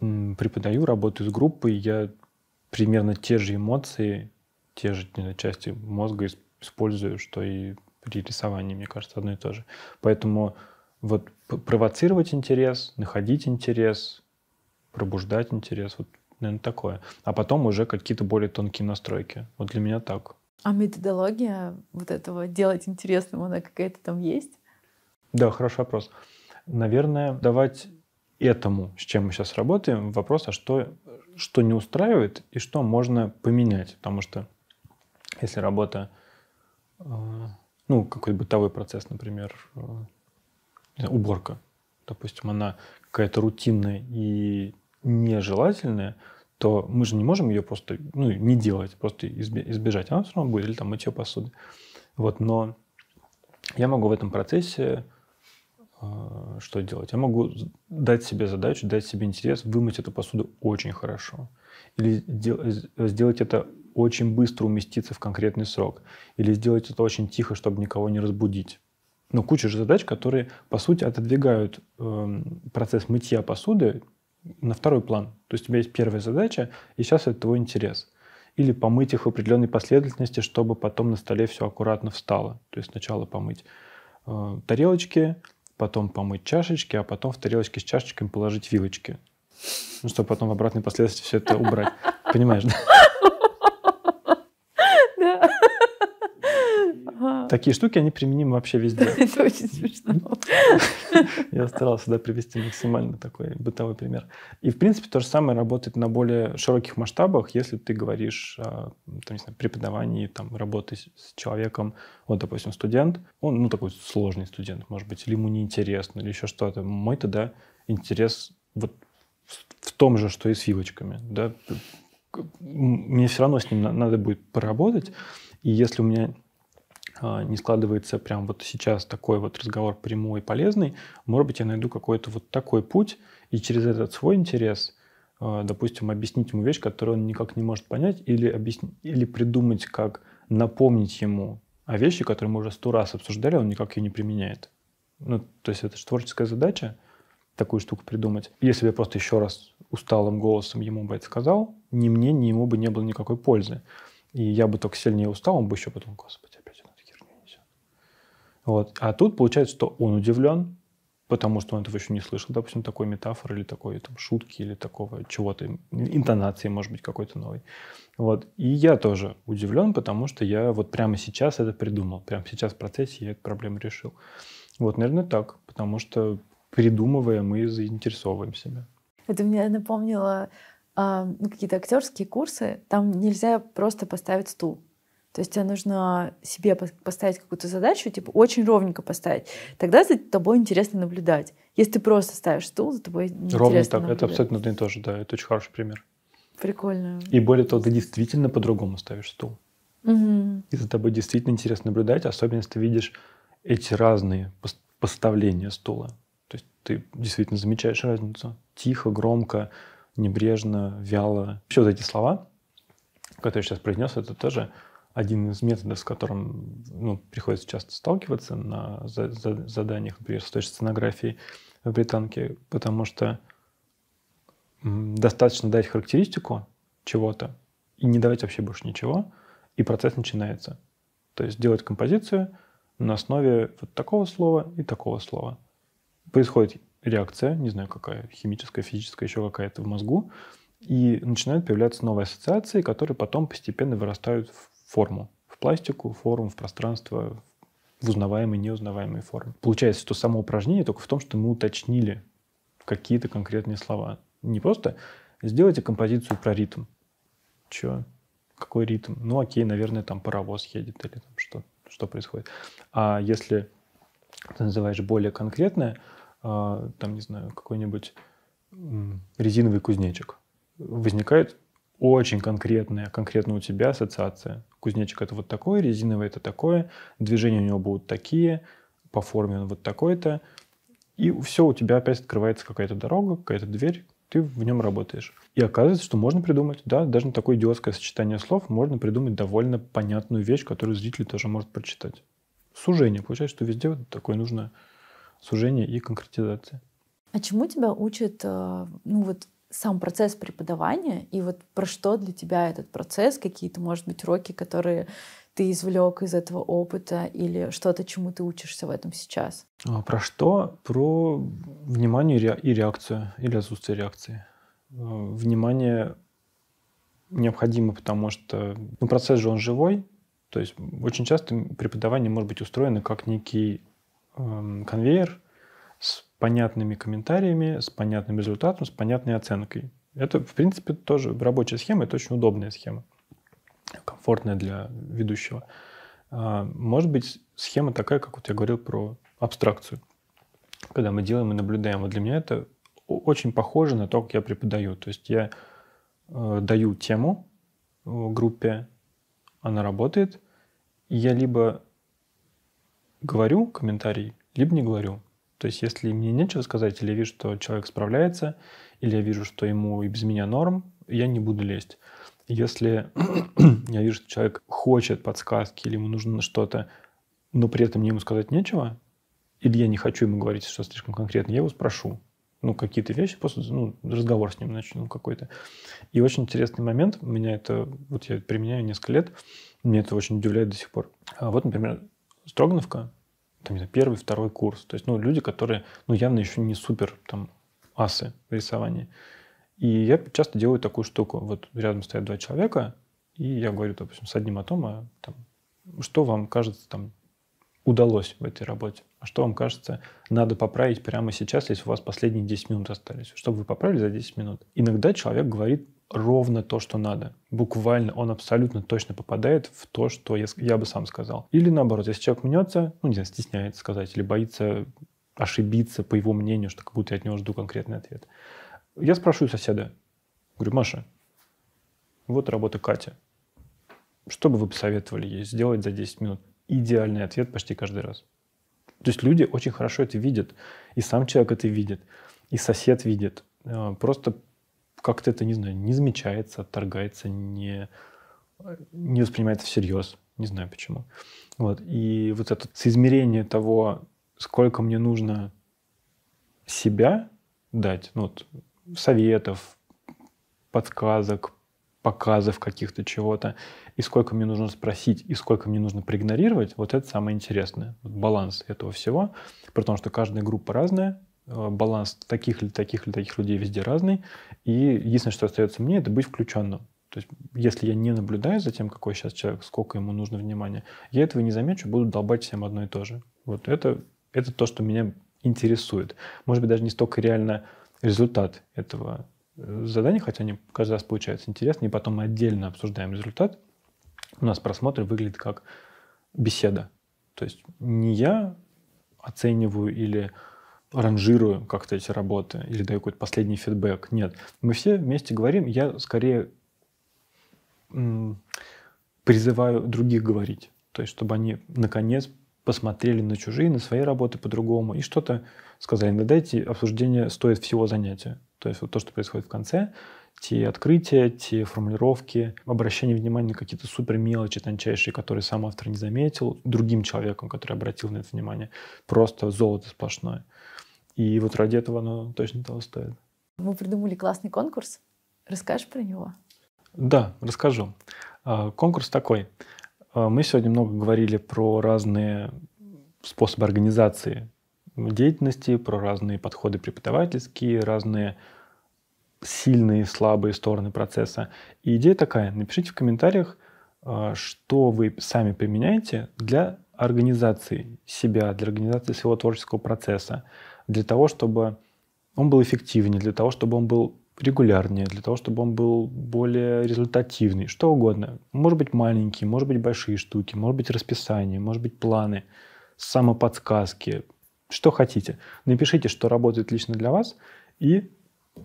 преподаю, работаю с группой, я примерно те же эмоции, те же части мозга использую, что и при рисовании, мне кажется, одно и то же. Поэтому вот провоцировать интерес, находить интерес, пробуждать интерес, вот, наверное, такое. А потом уже какие-то более тонкие настройки. Вот для меня так. А методология вот этого делать интересным, она какая-то там есть? Да, хороший вопрос. Наверное, давать этому, с чем мы сейчас работаем, вопрос, а что, что не устраивает и что можно поменять. Потому что если работа, э, ну, какой-то бытовой процесс, например, э, уборка, допустим, она какая-то рутинная и нежелательная – то мы же не можем ее просто ну, не делать, просто избежать. Она все равно будет, или там мытье посуды. Вот, но я могу в этом процессе э, что делать? Я могу дать себе задачу, дать себе интерес, вымыть эту посуду очень хорошо. Или э, сделать это очень быстро уместиться в конкретный срок. Или сделать это очень тихо, чтобы никого не разбудить. Но ну, куча же задач, которые, по сути, отодвигают э, процесс мытья посуды на второй план. То есть у тебя есть первая задача, и сейчас это твой интерес. Или помыть их в определенной последовательности, чтобы потом на столе все аккуратно встало. То есть сначала помыть э, тарелочки, потом помыть чашечки, а потом в тарелочке с чашечками положить вилочки. Ну, чтобы потом в обратной последовательности все это убрать. Понимаешь, да? Такие штуки, они применимы вообще везде. Это очень смешно. Я старался сюда привести максимально такой бытовой пример. И, в принципе, то же самое работает на более широких масштабах, если ты говоришь о а, там, не преподавании, там, работы с человеком. Вот, допустим, студент, он, ну, такой сложный студент, может быть, или ему неинтересно, или еще что-то. Мой-то, да, интерес вот в том же, что и с вилочками, да, мне все равно с ним надо будет поработать, и если у меня а, не складывается прям вот сейчас такой вот разговор прямой и полезный, может быть, я найду какой-то вот такой путь и через этот свой интерес, а, допустим, объяснить ему вещь, которую он никак не может понять, или, объясни... или придумать, как напомнить ему о вещи, которые мы уже сто раз обсуждали, он никак ее не применяет. Ну, то есть это же творческая задача, такую штуку придумать. Если бы я просто еще раз усталым голосом ему бы это сказал, ни мне, ни ему бы не было никакой пользы. И я бы только сильнее устал, он бы еще потом, господи, вот. А тут получается, что он удивлен, потому что он этого еще не слышал, допустим, такой метафоры или такой там, шутки или такого чего-то, интонации, может быть, какой-то новой. Вот. И я тоже удивлен, потому что я вот прямо сейчас это придумал, прямо сейчас в процессе я эту проблему решил. Вот, наверное, так, потому что придумывая, мы заинтересовываем себя. Это мне напомнило а, ну, какие-то актерские курсы. Там нельзя просто поставить стул то есть тебе нужно себе поставить какую-то задачу, типа очень ровненько поставить. Тогда за тобой интересно наблюдать. Если ты просто ставишь стул, за тобой неинтересно Ровно так, наблюдать. это абсолютно одно и то же, да, это очень хороший пример. Прикольно. И более того, ты действительно по-другому ставишь стул. Угу. И за тобой действительно интересно наблюдать, особенно если ты видишь эти разные поставления стула. То есть ты действительно замечаешь разницу. Тихо, громко, небрежно, вяло. Все вот эти слова, которые я сейчас произнес, это тоже один из методов, с которым ну, приходится часто сталкиваться на за, за, заданиях, например, с той же сценографией в британке, потому что достаточно дать характеристику чего-то и не давать вообще больше ничего, и процесс начинается. То есть делать композицию на основе вот такого слова и такого слова. Происходит реакция, не знаю какая, химическая, физическая, еще какая-то в мозгу, и начинают появляться новые ассоциации, которые потом постепенно вырастают в форму. В пластику, форму, в пространство, в узнаваемой, неузнаваемой форме. Получается, что само упражнение только в том, что мы уточнили какие-то конкретные слова. Не просто сделайте композицию про ритм. Чё? Какой ритм? Ну окей, наверное, там паровоз едет или там что, что происходит. А если ты называешь более конкретное, а, там, не знаю, какой-нибудь резиновый кузнечик, возникает очень конкретная, конкретно у тебя ассоциация. Кузнечик это вот такой, резиновый это такое, движения у него будут такие, по форме он вот такой-то. И все, у тебя опять открывается какая-то дорога, какая-то дверь, ты в нем работаешь. И оказывается, что можно придумать, да, даже на такое идиотское сочетание слов можно придумать довольно понятную вещь, которую зритель тоже может прочитать. Сужение. Получается, что везде вот такое нужно сужение и конкретизация. А чему тебя учит, э, ну вот сам процесс преподавания и вот про что для тебя этот процесс, какие-то, может быть, уроки, которые ты извлек из этого опыта или что-то, чему ты учишься в этом сейчас? А про что? Про внимание и реакцию или отсутствие реакции. А, внимание необходимо, потому что ну, процесс же он живой, то есть очень часто преподавание может быть устроено как некий эм, конвейер, с понятными комментариями, с понятным результатом, с понятной оценкой. Это, в принципе, тоже рабочая схема, это очень удобная схема, комфортная для ведущего. А, может быть, схема такая, как вот я говорил про абстракцию, когда мы делаем и наблюдаем. Вот для меня это очень похоже на то, как я преподаю. То есть я э, даю тему э, группе, она работает, и я либо говорю комментарий, либо не говорю. То есть если мне нечего сказать, или я вижу, что человек справляется, или я вижу, что ему и без меня норм, я не буду лезть. Если я вижу, что человек хочет подсказки, или ему нужно что-то, но при этом мне ему сказать нечего, или я не хочу ему говорить, что слишком конкретно, я его спрошу. Ну, какие-то вещи, просто ну, разговор с ним начну какой-то. И очень интересный момент, у меня это, вот я применяю несколько лет, меня это очень удивляет до сих пор. А вот, например, Строгановка, там, не знаю, первый, второй курс. То есть, ну, люди, которые, ну, явно еще не супер, там, асы в рисовании. И я часто делаю такую штуку. Вот рядом стоят два человека, и я говорю, допустим, с одним о том, а, там, что вам кажется там удалось в этой работе, а что вам кажется надо поправить прямо сейчас, если у вас последние 10 минут остались, чтобы вы поправили за 10 минут. Иногда человек говорит ровно то, что надо. Буквально он абсолютно точно попадает в то, что я, я бы сам сказал. Или наоборот, если человек мнется, ну, не знаю, стесняется сказать или боится ошибиться по его мнению, что как будто я от него жду конкретный ответ. Я спрошу соседа, говорю, Маша, вот работа Катя. Что бы вы посоветовали ей сделать за 10 минут? Идеальный ответ почти каждый раз. То есть люди очень хорошо это видят. И сам человек это видит, и сосед видит. Э, просто как-то это, не знаю, не замечается, отторгается, не, не воспринимается всерьез. Не знаю почему. Вот. И вот это соизмерение того, сколько мне нужно себя дать, ну, вот, советов, подсказок, показов каких-то чего-то, и сколько мне нужно спросить, и сколько мне нужно проигнорировать, вот это самое интересное. Вот баланс этого всего, при том, что каждая группа разная, Э, баланс таких или таких или таких людей везде разный. И единственное, что остается мне, это быть включенным. То есть, если я не наблюдаю за тем, какой сейчас человек, сколько ему нужно внимания, я этого не замечу, буду долбать всем одно и то же. Вот это, это то, что меня интересует. Может быть, даже не столько реально результат этого э, задания, хотя они каждый раз получаются интересны, и потом мы отдельно обсуждаем результат. У нас просмотр выглядит как беседа. То есть не я оцениваю или ранжирую как-то эти работы или даю какой-то последний фидбэк. Нет. Мы все вместе говорим, я скорее призываю других говорить. То есть, чтобы они наконец посмотрели на чужие, на свои работы по-другому и что-то сказали. Иногда эти обсуждения стоят всего занятия. То есть вот то, что происходит в конце, те открытия, те формулировки, обращение внимания на какие-то супер мелочи тончайшие, которые сам автор не заметил, другим человеком, который обратил на это внимание, просто золото сплошное. И вот ради этого оно точно того стоит. Мы придумали классный конкурс. Расскажешь про него? Да, расскажу. А, конкурс такой. А, мы сегодня много говорили про разные способы организации деятельности, про разные подходы преподавательские, разные сильные и слабые стороны процесса. И идея такая. Напишите в комментариях, а, что вы сами применяете для организации себя, для организации своего творческого процесса для того, чтобы он был эффективнее, для того, чтобы он был регулярнее, для того, чтобы он был более результативный, что угодно. Может быть маленькие, может быть большие штуки, может быть расписание, может быть планы, самоподсказки, что хотите. Напишите, что работает лично для вас, и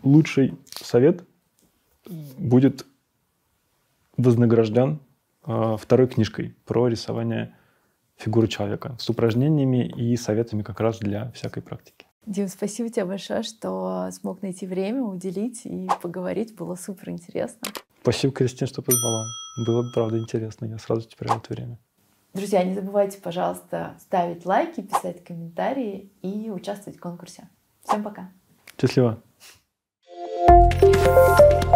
лучший совет будет вознагражден э, второй книжкой про рисование фигуры человека с упражнениями и советами как раз для всякой практики. Дим, спасибо тебе большое, что смог найти время, уделить и поговорить. Было супер интересно. Спасибо, Кристин, что позвала. Было, бы правда, интересно. Я сразу теперь это время. Друзья, не забывайте, пожалуйста, ставить лайки, писать комментарии и участвовать в конкурсе. Всем пока. Счастливо. thank you